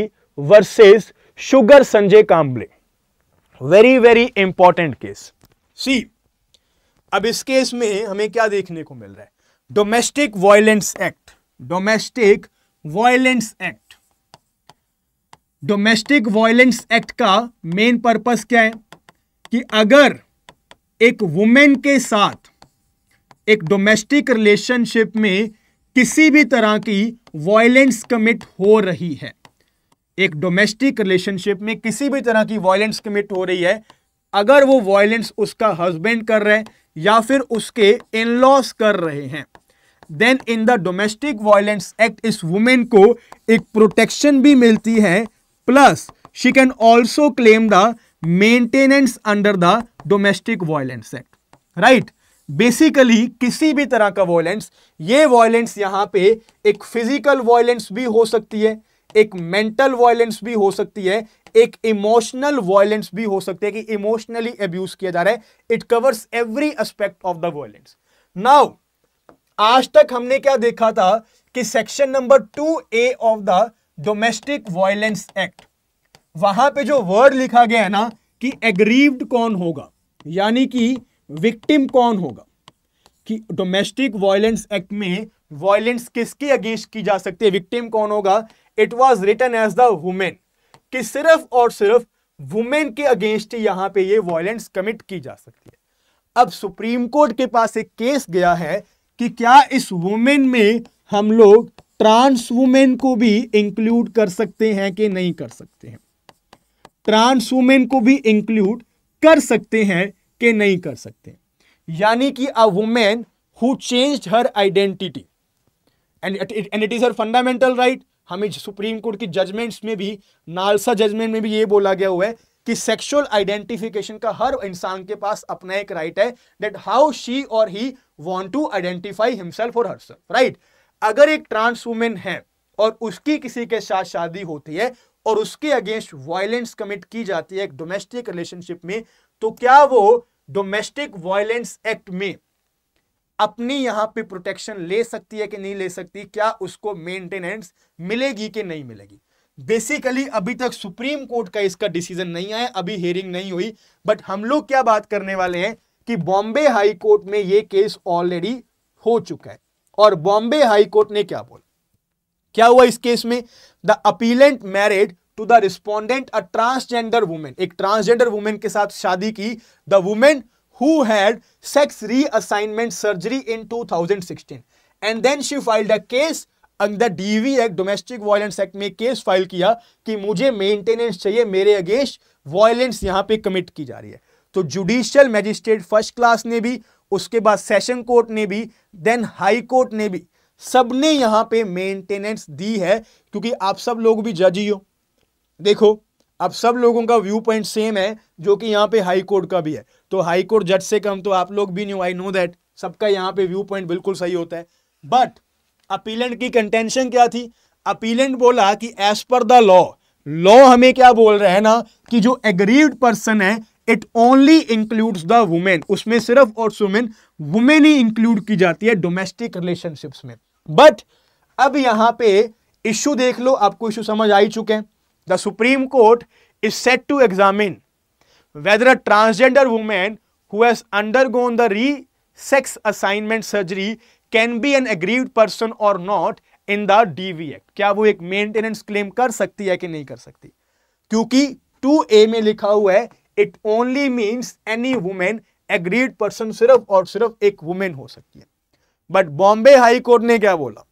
versus शुगर Sanjay Kamble very very important case see अब इस केस में हमें क्या देखने को मिल रहा है domestic violence act domestic violence act domestic violence act का मेन पर्पस क्या है कि अगर एक वुमेन के साथ एक डोमेस्टिक रिलेशनशिप में किसी भी तरह की वायलेंस कमिट हो रही है एक डोमेस्टिक रिलेशनशिप में किसी भी तरह की वायलेंस कमिट हो रही है अगर वो वायलेंस उसका हस्बैंड कर रहे हैं या फिर उसके इन लॉस कर रहे हैं then in the domestic violence act इस वुमेन को एक प्रोटेक्शन भी मिलती है plus she can also claim the maintenance under the domestic violence act right basically किसी भी तरह का वायलेंस ये वायलेंस यहां पे एक फिजिकल वायलेंस भी हो सकती है एक मेंटल वायलेंस भी हो सकती है एक इमोशनल वायलेंस भी हो सकती है कि इमोशनली अब्यूज किया जा रहा है it covers every aspect of the violence now आज तक हमने क्या देखा था कि section number two A of the domestic violence act वहां पे जो वर्ड लिखा गया है ना कि एग्रीव्ड कौन होगा यानी कि विक्टिम कौन होगा कि डोमेस्टिक वायलेंस एक्ट में वायलेंस किसके अगेंस्ट की जा सकती है विक्टिम कौन होगा it was written as the women कि सिर्फ और सिर्फ वुमेन के अगेंस्ट ही यहां पे ये वायलेंस कमिट की जा सकती है अब सुप्रीम कोर्ट के पास एक केस गया है कि क्या इस वुमेन में हम लोग ट्रांस वुमेन को भी इंक्लूड कर सकते हैं कि नहीं कर सकते हैं ट्रांस वुमेन को भी इंक्लूड कर सकते हैं कि नहीं कर सकते यानी कि a women who change her identity and and it is her fundamental right हमें सुप्रीम कोर्ट की जजमेंट्स में भी नालसा जजमेंट में भी ये बोला गया हुआ है कि सेक्सुअल आइडेंटिफिकेशन का हर इंसान के पास अपना एक राइट है दैट हाउ शी और he want to identify himself और हरसेल्फ राइट अगर एक ट्रांस वुमेन है और उसकी किसी के साथ शादी होती है और उसके अगेंस्ट वायलेंस कमिट की जाती है एक डोमेस्टिक रिलेशनशिप में तो क्या वो डोमेस्टिक वायलेंस एक्ट में अपनी यहां पे प्रोटेक्शन ले सकती है कि नहीं ले सकती क्या उसको मेंटेनेंस मिलेगी कि नहीं मिलेगी बेसिकली अभी तक सुप्रीम कोर्ट का इसका डिसीजन नहीं आया अभी हेयरिंग नहीं हुई बट हम लोग क्या बात करने वाले हैं कि बॉम्बे हाई कोर्ट में यह केस ऑलरेडी हो चुका है और बॉम्बे हाई कोर्ट ने क्या बोला क्या हुआ इस केस में the appellant married to the respondent a transgender women एक ट्रांसजेंडर वुमेन के साथ शादी की the women who had sex reassignment surgery in 2016 and then she filed a case अंदर DV act domestic violence act में case file किया कि मुझे मेंटेनेंस चाहिए मेरे अगेंस्ट वायलेंस यहां पे कमिट की जा रही है तो जुडिशियल मैजिस्ट्रेट फर्स्ट क्लास ने भी उसके बाद सेशन कोर्ट ने भी देन हाई कोर्ट ने भी सबने यहां पे मेंटेनेंस दी है क्योंकि आप सब लोग भी जज ही हो देखो अब सब लोगों का व्यू पॉइंट सेम है जो कि यहाँ पे हाई कोर्ट का भी है तो हाई कोर्ट जज से कम तो आप लोग भी नहीं आई नो दैट सबका यहाँ पे व्यू पॉइंट बिल्कुल सही होता है बट अपीलेंट की कंटेंशन क्या थी अपीलेंट बोला कि as per the law law हमें क्या बोल रहे हैं ना कि जो एग्रीड पर्सन है it only includes the women उसमें सिर्फ और सुमेन वुमेन ही इंक्लूड की जाती है डोमेस्टिक रिलेशनशिप्स में बट अब यहां पे इश्यू देख लो आपको इश्यू समझ आ ही चुके हैं the supreme court is set to examine whether a transgender women who has gone the re sex assignment surgery can be an aggrieved person और not in the DV act क्या वो एक मेंटेनेंस क्लेम कर सकती है कि नहीं कर सकती क्योंकि टू ए में लिखा हुआ है it only means any women aggrieved person सिर्फ और सिर्फ एक वुमेन हो सकती है बट बॉम्बे हाई कोर्ट ने क्या बोला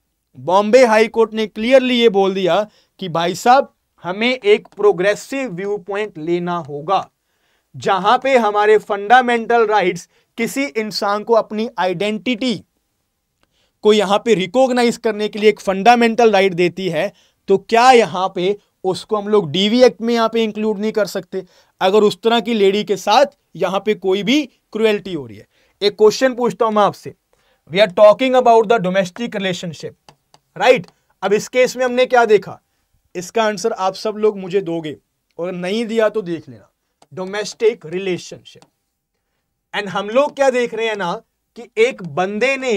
बॉम्बे हाई कोर्ट ने क्लियरली ये बोल दिया कि भाई साहब हमें एक प्रोग्रेसिव व्यू पॉइंट लेना होगा जहां पे हमारे फंडामेंटल राइट्स किसी इंसान को अपनी आइडेंटिटी को यहां पे रिकॉग्नाइज करने के लिए एक फंडामेंटल राइट देती है तो क्या यहां पे उसको हम लोग डीवी एक्ट में यहां पे इंक्लूड नहीं कर सकते अगर उस तरह की लेडी के साथ यहां पे कोई भी क्रुएल्टी हो रही है एक क्वेश्चन पूछता हूं मैं आपसे we are talking about the domestic relationship right अब इस केस में हमने क्या देखा इसका आंसर आप सब लोग मुझे दोगे और नहीं दिया तो देख लेना डोमेस्टिक रिलेशनशिप एंड हम लोग क्या देख रहे हैं ना कि एक बंदे ने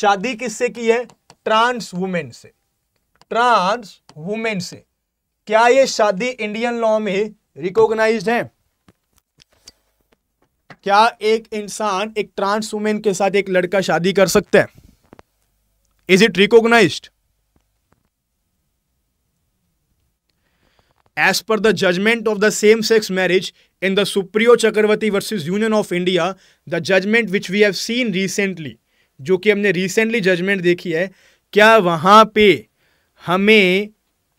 शादी किससे की है ट्रांस वुमेन से ट्रांस वुमेन से क्या ये शादी इंडियन लॉ में रिकोगनाइज है क्या एक इंसान एक ट्रांस वुमेन के साथ एक लड़का शादी कर सकता है is it recognise as per the judgment of the same sex marriage in the Supriyo Chakraborty versus union of India the judgment which we have seen recently जो कि हमने रिसेंटली जजमेंट देखी है क्या वहां पे हमें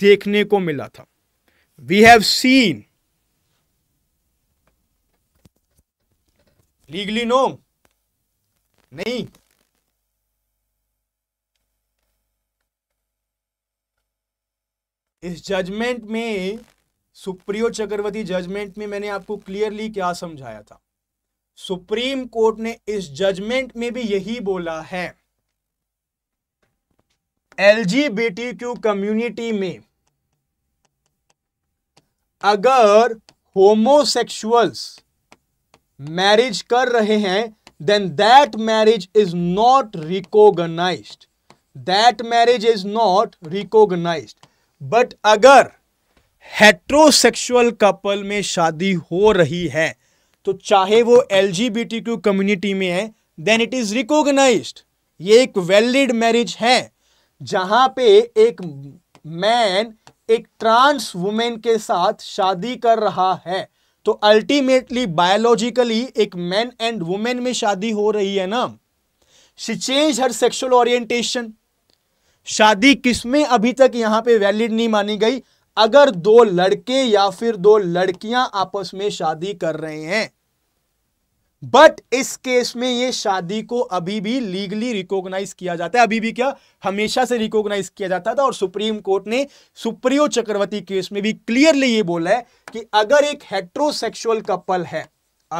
देखने को मिला था we have seen legally no नहीं इस जजमेंट में सुप्रियो चक्रवर्ती जजमेंट में मैंने आपको क्लियरली क्या समझाया था सुप्रीम कोर्ट ने इस जजमेंट में भी यही बोला है एलजीबीटीक्यू कम्युनिटी में अगर होमोसेक्सुअल्स मैरिज कर रहे हैं then that marriage is not recognise that marriage is not recognise but अगर हेट्रोसेक्सुअल कपल में शादी हो रही है तो चाहे वो एल कम्युनिटी में है देन इट इज रिकोगनाइज ये एक वैलिड मैरिज है जहां पे एक मैन एक ट्रांस वुमेन के साथ शादी कर रहा है तो अल्टीमेटली बायोलॉजिकली एक मैन एंड वुमेन में शादी हो रही है ना she change her sexual orientation शादी किसमें अभी तक यहां पे वैलिड नहीं मानी गई अगर दो लड़के या फिर दो लड़कियां आपस में शादी कर रहे हैं बट इस केस में ये शादी को अभी भी लीगली रिकॉग्नाइज किया जाता है अभी भी क्या हमेशा से रिकॉग्नाइज किया जाता था और सुप्रीम कोर्ट ने सुप्रियो चक्रवर्ती केस में भी क्लियरली ये बोला है कि अगर एक हेट्रोसेक्सुअल कपल है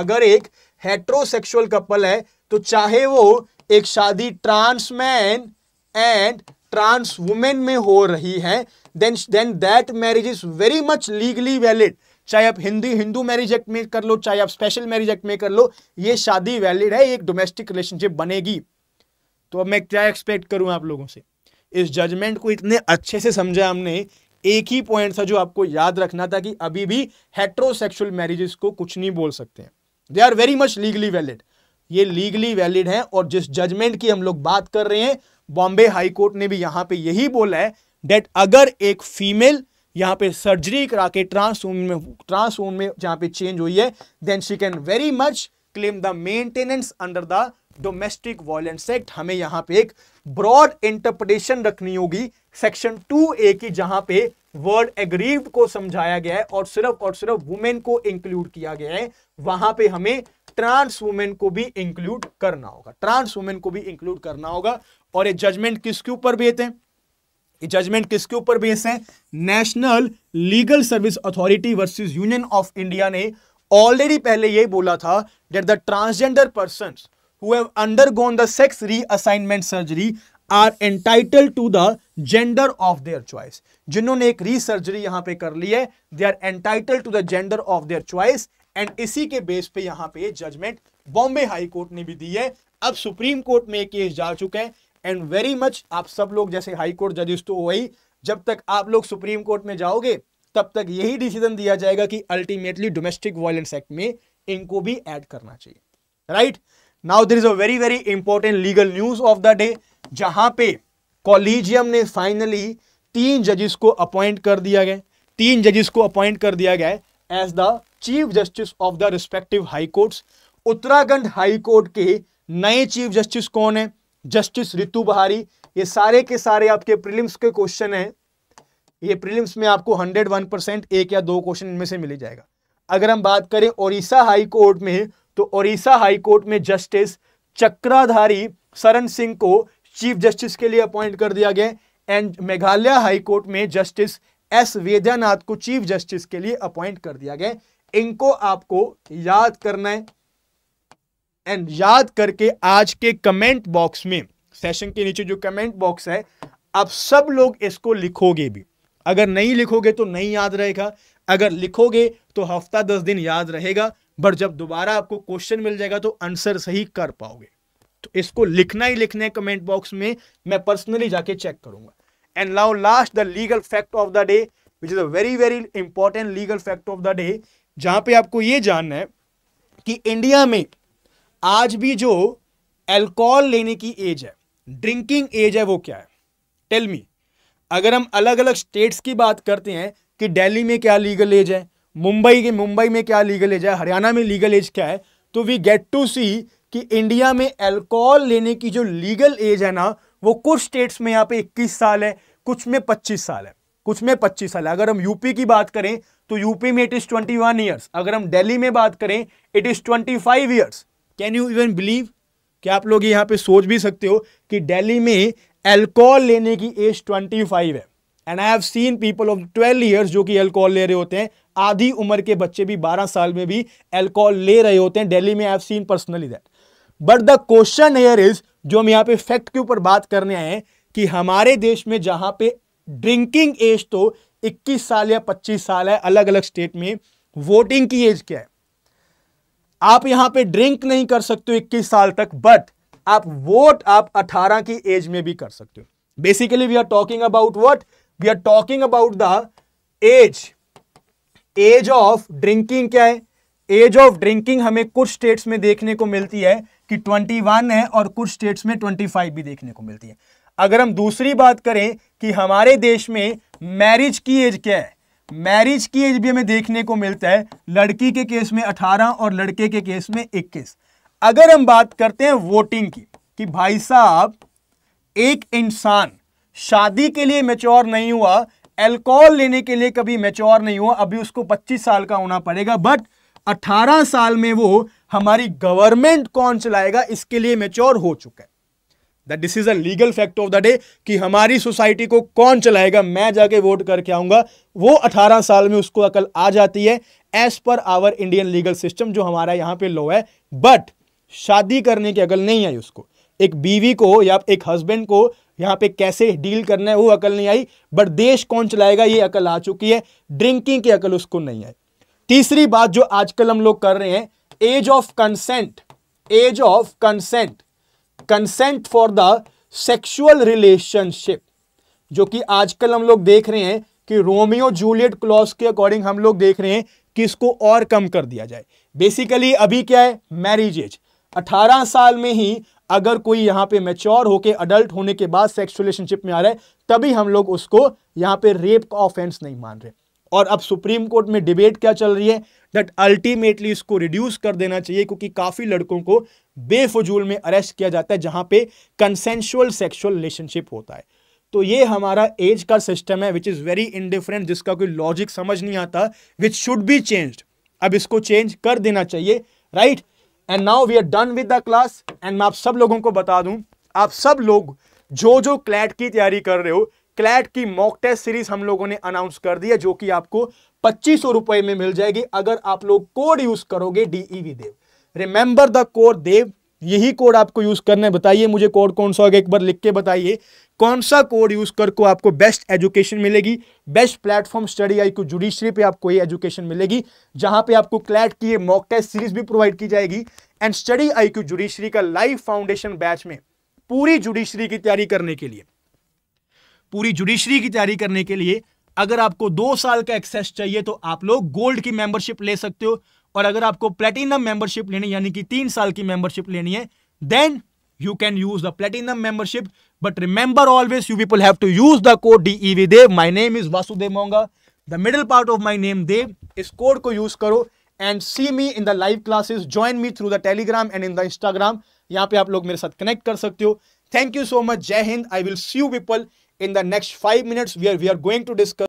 अगर एक हेट्रोसेक्सुअल कपल है तो चाहे वो एक शादी ट्रांसमैन एंड ट्रांस वुमेन में हो रही है then then that marriage is very much legally valid चाहे आप हिंदी हिंदू मैरिज एक्ट में कर लो चाहे आप स्पेशल मैरिज एक्ट में कर लो ये शादी वैलिड है एक डोमेस्टिक रिलेशनशिप बनेगी तो अब मैं क्या एक्सपेक्ट करूं आप लोगों से इस जजमेंट को इतने अच्छे से समझा हमने एक ही पॉइंट था जो आपको याद रखना था कि अभी भी हेट्रोसेक्सुअल मैरिजेस को कुछ नहीं बोल सकते हैं they are very much legally valid ये लीगली वैलिड है और जिस जजमेंट की हम लोग बात कर रहे हैं बॉम्बे हाईकोर्ट ने भी यहां पे यही बोला है डेट अगर एक फीमेल यहाँ पे सर्जरी करा के ट्रांसवूम में ट्रांसवूम में जहाँ पे चेंज हुई है then she can very much claim the maintenance under the domestic violence act हमें यहाँ पे एक ब्रॉड इंटरप्रिटेशन रखनी होगी सेक्शन टू ए की जहाँ पे वर्ड एग्रीव को समझाया गया है और सिर्फ और सिर्फ वुमेन को इंक्लूड किया गया है वहां पे हमें ट्रांस वुमेन को भी इंक्लूड करना होगा ट्रांस वुमेन को भी इंक्लूड करना होगा और ये जजमेंट किसके ऊपर भी हैं जजमेंट किसके ऊपर बेस है national legal service authority versus union of India ने ऑलरेडी पहले यही बोला था that the transgender person undergone the sex reassignment surgery are entitle to the gender of their choice जिन्होंने एक रीसर्जरी यहां पे कर ली है they are entitle to the gender of their choice and इसी के बेस पे यहां पे जजमेंट बॉम्बे हाईकोर्ट ने भी दी है अब सुप्रीम कोर्ट में केस जा चुका है एंड वेरी मच आप सब लोग जैसे हाई कोर्ट जजेस तो वही जब तक आप लोग सुप्रीम कोर्ट में जाओगे तब तक यही डिसीजन दिया जाएगा कि अल्टीमेटली डोमेस्टिक वायलेंस एक्ट में इनको भी ऐड करना चाहिए right now there is a very very important legal news of the day जहां पे कॉलिजियम ने फाइनली तीन जजेस को अपॉइंट कर दिया गया तीन जजेस को अपॉइंट कर दिया गया as the chief justice of the respective high courts Uttarakhand high court के नए चीफ जस्टिस कौन है जस्टिस रितु बहारी ये सारे के सारे आपके प्रीलिम्स के क्वेश्चन हैं ये प्रीलिम्स में आपको 101 परसेंट एक या दो क्वेश्चन इनमें से मिले जाएगा अगर हम बात करें ओडिशा हाई कोर्ट में तो ओडिशा हाई कोर्ट में जस्टिस चक्राधारी सरन सिंह को चीफ जस्टिस के लिए अपॉइंट कर दिया गया एंड मेघालय हाई कोर्ट में जस्टिस एस वेद्यानाथ को चीफ जस्टिस के लिए अपॉइंट कर दिया गया इनको आपको याद करना है एंड याद करके आज के कमेंट बॉक्स में सेशन के नीचे जो कमेंट बॉक्स है आप सब लोग इसको लिखोगे भी अगर नहीं लिखोगे तो नहीं याद रहेगा अगर लिखोगे तो हफ्ता दस दिन याद रहेगा बट जब दोबारा आपको क्वेश्चन मिल जाएगा तो आंसर सही कर पाओगे तो इसको लिखना ही लिखना है कमेंट बॉक्स में मैं पर्सनली जाके चेक करूंगा एंड लाओ last the legal fact of the day which is a very very important legal fact of the day जहां पे आपको ये जानना है कि इंडिया में आज भी जो एल्कोहल लेने की एज है ड्रिंकिंग एज है वो क्या है टेल मी अगर हम अलग अलग स्टेट्स की बात करते हैं कि दिल्ली में क्या लीगल एज है मुंबई के मुंबई में क्या लीगल एज है हरियाणा में लीगल एज क्या है तो वी गेट टू सी कि इंडिया में अल्कोहल लेने की जो लीगल एज है ना वो कुछ स्टेट्स में यहाँ पे 21 साल है कुछ में 25 साल है कुछ में 25 साल है अगर हम यूपी की बात करें तो यूपी में इट इज़ 21 वन ईयर्स अगर हम दिल्ली में बात करें it is 25 five years can you even believe क्या आप लोग यहाँ पे सोच भी सकते हो कि दिल्ली में एल्कोहल लेने की एज 25 है and I have seen people of 12 years जो कि अल्कोहल ले रहे होते हैं आधी उम्र के बच्चे भी 12 साल में भी एल्कोहल ले रहे होते हैं दिल्ली में I have seen personally that but the question here is जो हम यहाँ पे फैक्ट के ऊपर बात करने आए हैं कि हमारे देश में जहाँ पे ड्रिंकिंग एज तो 21 साल या 25 साल है अलग अलग स्टेट में वोटिंग की एज क्या है आप यहां पे ड्रिंक नहीं कर सकते हो इक्कीस साल तक बट आप वोट आप 18 की एज में भी कर सकते हो basically we are talking about what we are talking about the age age of drinking क्या है एज ऑफ ड्रिंकिंग हमें कुछ स्टेट्स में देखने को मिलती है कि 21 है और कुछ स्टेट्स में 25 भी देखने को मिलती है अगर हम दूसरी बात करें कि हमारे देश में मैरिज की एज क्या है मैरिज की एज भी हमें देखने को मिलता है लड़की के केस में 18 और लड़के के केस में 21 अगर हम बात करते हैं वोटिंग की कि भाई साहब एक इंसान शादी के लिए मेच्योर नहीं हुआ एल्कोहल लेने के लिए कभी मेच्योर नहीं हुआ अभी उसको 25 साल का होना पड़ेगा बट 18 साल में वो हमारी गवर्नमेंट कौन चलाएगा इसके लिए मेच्योर हो चुका है the decision legal fact of the day कि हमारी सोसाइटी को कौन चलाएगा मैं जाके वोट करके आऊंगा वो 18 साल में उसको अकल आ जाती है as per hour Indian legal system जो हमारा यहां पे लो है बट शादी करने की अकल नहीं आई उसको एक बीवी को या एक हस्बैंड को यहाँ पे कैसे डील करना है वो अकल नहीं आई बट देश कौन चलाएगा ये अकल आ चुकी है ड्रिंकिंग की अकल उसको नहीं आई तीसरी बात जो आजकल हम लोग कर रहे हैं age of consent age of consent consent for the sexual relationship जो कि आजकल हम लोग देख रहे हैं कि रोमियो जूलियट क्लॉज के अकॉर्डिंग हम लोग देख रहे हैं कि इसको और कम कर दिया जाए बेसिकली अभी क्या है मैरिज एज 18 साल में ही अगर कोई यहां पे मेच्योर होके अडल्ट होने के बाद सेक्स रिलेशनशिप में आ रहा है तभी हम लोग उसको यहां पे रेप का ऑफेंस नहीं मान रहे और अब सुप्रीम कोर्ट में डिबेट क्या चल रही है दैट अल्टीमेटली इसको रिड्यूस कर देना चाहिए क्योंकि काफ़ी लड़कों को बेफजूल में अरेस्ट किया जाता है जहां पे कंसेंशुअल सेक्सुअल रिलेशनशिप होता है तो ये हमारा एज का सिस्टम है विच इज़ वेरी इनडिफरेंट जिसका कोई लॉजिक समझ नहीं आता विच शुड बी चेंज अब इसको चेंज कर देना चाहिए right and now we are done with the class एंड मैं आप सब लोगों को बता दूं आप सब लोग जो जो क्लैट की तैयारी कर रहे हो क्लैट की मॉक टेस्ट सीरीज हम लोगों ने अनाउंस कर दिया जो कि आपको पच्चीस रुपए में मिल जाएगी अगर आप लोग कोड यूज करोगे D E V Dev e remember the code Dev यही कोड आपको यूज करना है बताइए मुझे कोड कौन सा होगा एक बार लिख के बताइए कौन सा कोड यूज करके आपको बेस्ट एजुकेशन मिलेगी best platform study IQ judiciary पे आपको ये एजुकेशन मिलेगी जहां पे आपको क्लैट की ये मॉक टेस्ट सीरीज भी प्रोवाइड की जाएगी and study I Q judiciary का लाइव फाउंडेशन बैच में पूरी जुडिशरी की तैयारी करने के लिए पूरी जुडिशरी की तैयारी करने के लिए अगर आपको दो साल का एक्सेस चाहिए तो आप लोग गोल्ड की मेंबरशिप ले सकते हो और अगर आपको प्लेटिनम मेंबरशिप लेनी यानी कि तीन साल की मेंबरशिप लेनी है then you can use the platinum membership but remember always you people have to use the code D E V Dev my name is Vasudev Monga the middle part of my name Dev इस code को use करो and see me in the live classes join me through the Telegram and in the Instagram यहाँ पे आप लोग मेरे साथ connect कर सकते हो thank you so much Jai Hind I will see you people in the next five minutes we are we are going to discuss